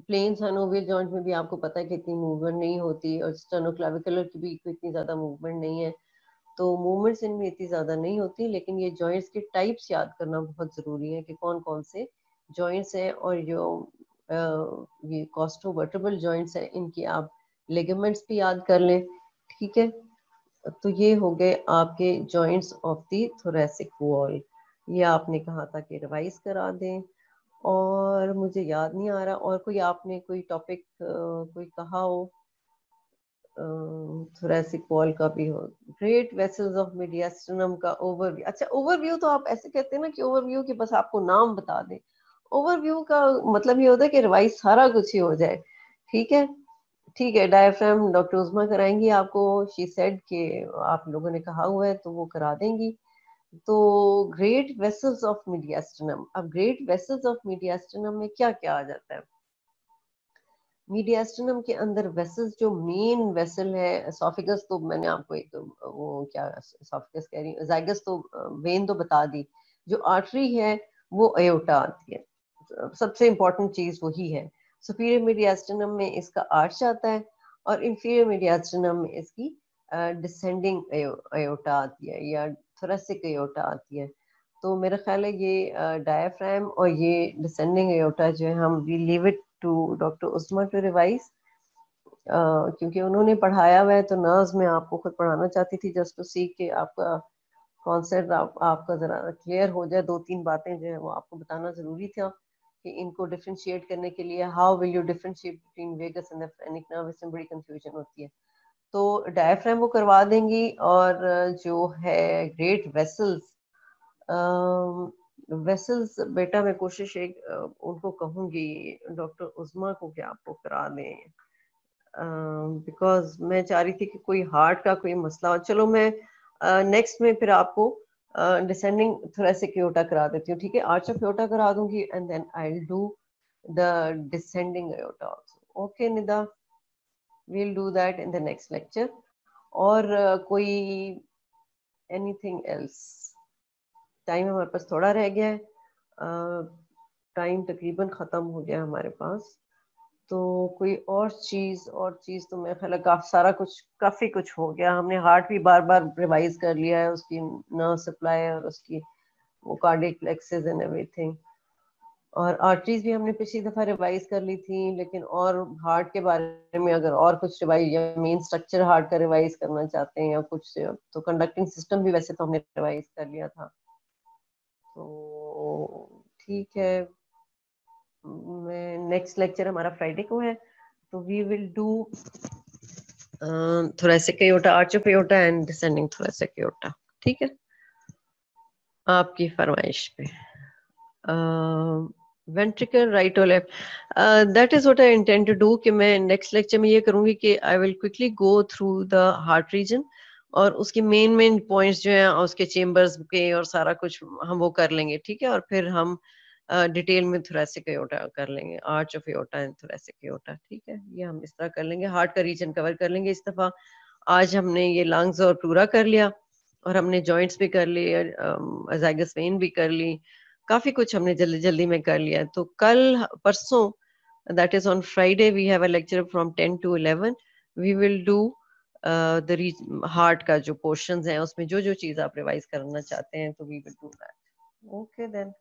A: प्लेन सनोवियल जॉइंट में भी आपको पता है कि इतनी मूवमेंट नहीं होती और स्टनोक्लाविकलर की भी इतनी ज़्यादा मूवमेंट नहीं है तो मूवमेंट्स इनमें इतनी ज़्यादा नहीं होती लेकिन ये जॉइंट्स के टाइप्स याद करना बहुत ज़रूरी है कि कौन कौन से जॉइंट्स हैं और जो ये कॉस्टोवर्टेबल जॉइंट्स हैं इनकी आप लेगमेंट्स भी याद कर लें ठीक है तो ये हो गए आपके joints of the thoracic wall ये आपने कहा था कि रिवाइज करा दें और मुझे याद नहीं आ रहा और कोई आपने कोई टॉपिक कोई कहा हो थोरेसिक वॉल का भी हो ग्रेट वेसल्स ऑफ मीडियास्टिनम का ओवरव्यू अच्छा ओवरव्यू तो आप ऐसे कहते हैं ना कि ओवरव्यू के बस आपको नाम बता दें ओवरव्यू का मतलब ये होता है कि रिवाइज सारा कुछ ही हो जाए ठीक है ठीक है डायफ्राम डॉक्टर उजमा कराएंगी आपको शी सेड के आप लोगों ने कहा हुआ है तो वो करा देंगी तो ग्रेट वेसल्स ऑफ मीडियास्टिनम अब ग्रेट वेसल्स ऑफ मीडियास्टिनम में क्या क्या आ जाता है मीडियास्टनम के अंदर वेसल्स जो मेन वेसल है एसोफिगस तो मैंने आपको एक तो वो क्या एसोफिगस कह रही हूँ जाइगस तो वेन तो बता दी जो आर्टरी है वो एयोटा आती है सबसे इम्पोर्टेंट चीज़ वही है सुपीरियर मीडियास्टनम में इसका आर्च आता है और इंफीरियर मीडियास्टनम में इसकी डिसेंडिंग एयोटा आती है या थोरेसिक एयोटा आती है तो मेरा ख्याल है ये डायफ्राम और ये डिसेंडिंग एयोटा जो है हम we leave it to doctor Usma to revise क्योंकि उन्होंने पढ़ाया हुआ है तो नर्स में आपको खुद पढ़ाना चाहती थी जस्ट टू सी के आपका कॉन्सेप्ट आप, आपका ज़रा क्लियर हो जाए दो तीन बातें जो है वो आपको बताना ज़रूरी था कि इनको डिफ्रेंशिएट करने के लिए how will you differentiate between vagus and phrenic nerve इसमें बड़ी कंफ्यूजन होती है तो डायफ्राम वो करवा देंगी और जो है ग्रेट वेसल्स वेसल्स बेटा मैं कोशिश एक उनको कहूंगी डॉक्टर उजमा को कि आपको करा दें बिकॉज uh, मैं चाह रही थी कि कोई हार्ट का कोई मसला चलो मैं नेक्स्ट uh, में फिर आपको डिसेंडिंग थोरेसिक योटा करा देती हूँ ठीक है आर्च ऑफ योटा करा दूंगी and then I will do the descending aorta also okay Nida we will do that in the next lecture और uh, कोई एनीथिंग एल्स टाइम हमारे पास थोड़ा रह गया है टाइम तकरीबन ख़त्म हो गया हमारे पास तो कोई और चीज़ और चीज़ तो मेरा ख्याल काफ़ी सारा कुछ काफ़ी कुछ हो गया हमने हार्ट भी बार बार रिवाइज कर लिया है उसकी नर्व सप्लाई और उसकी वो कार्डिक फ्लेक्सेज एंड एवरीथिंग और आर्टरीज भी हमने पिछली दफ़ा रिवाइज कर ली थी लेकिन और हार्ट के बारे में अगर और कुछ रिवाइज या मेन स्ट्रक्चर हार्ट का रिवाइज करना चाहते हैं या कुछ तो कंडक्टिंग सिस्टम भी वैसे तो हमने रिवाइज कर लिया था तो ठीक है नेक्स्ट लेक्चर हमारा फ्राइडे को है तो we will do thoracic aorta arch of aorta and descending thoracic aorta ठीक है आपकी फरमाइश पे वेंट्रिकल राइट और left that is what I intend to do कि मैं नेक्स्ट लेक्चर में ये करूंगी कि I will quickly go through the heart region और उसके मेन मेन पॉइंट्स जो है उसके चेम्बर्स के और सारा कुछ हम वो कर लेंगे ठीक है और फिर हम डिटेल में थोरेसिक योटा कर लेंगे arch of aorta and thoracic aorta ठीक है ये हम इस तरह कर लेंगे हार्ट का रीजन कवर कर लेंगे इस दफ़ा आज हमने ये लंग्स और पूरा कर लिया और हमने जॉइंट्स भी कर लिए अजाइगस वेन भी कर ली काफ़ी कुछ हमने जल्दी जल्दी में कर लिया तो कल परसों that is on Friday we have a lecture from ten to eleven we will do heart का जो पोर्शन है उसमें जो जो चीज आप रिवाइज करना चाहते हैं तो we will do that okay then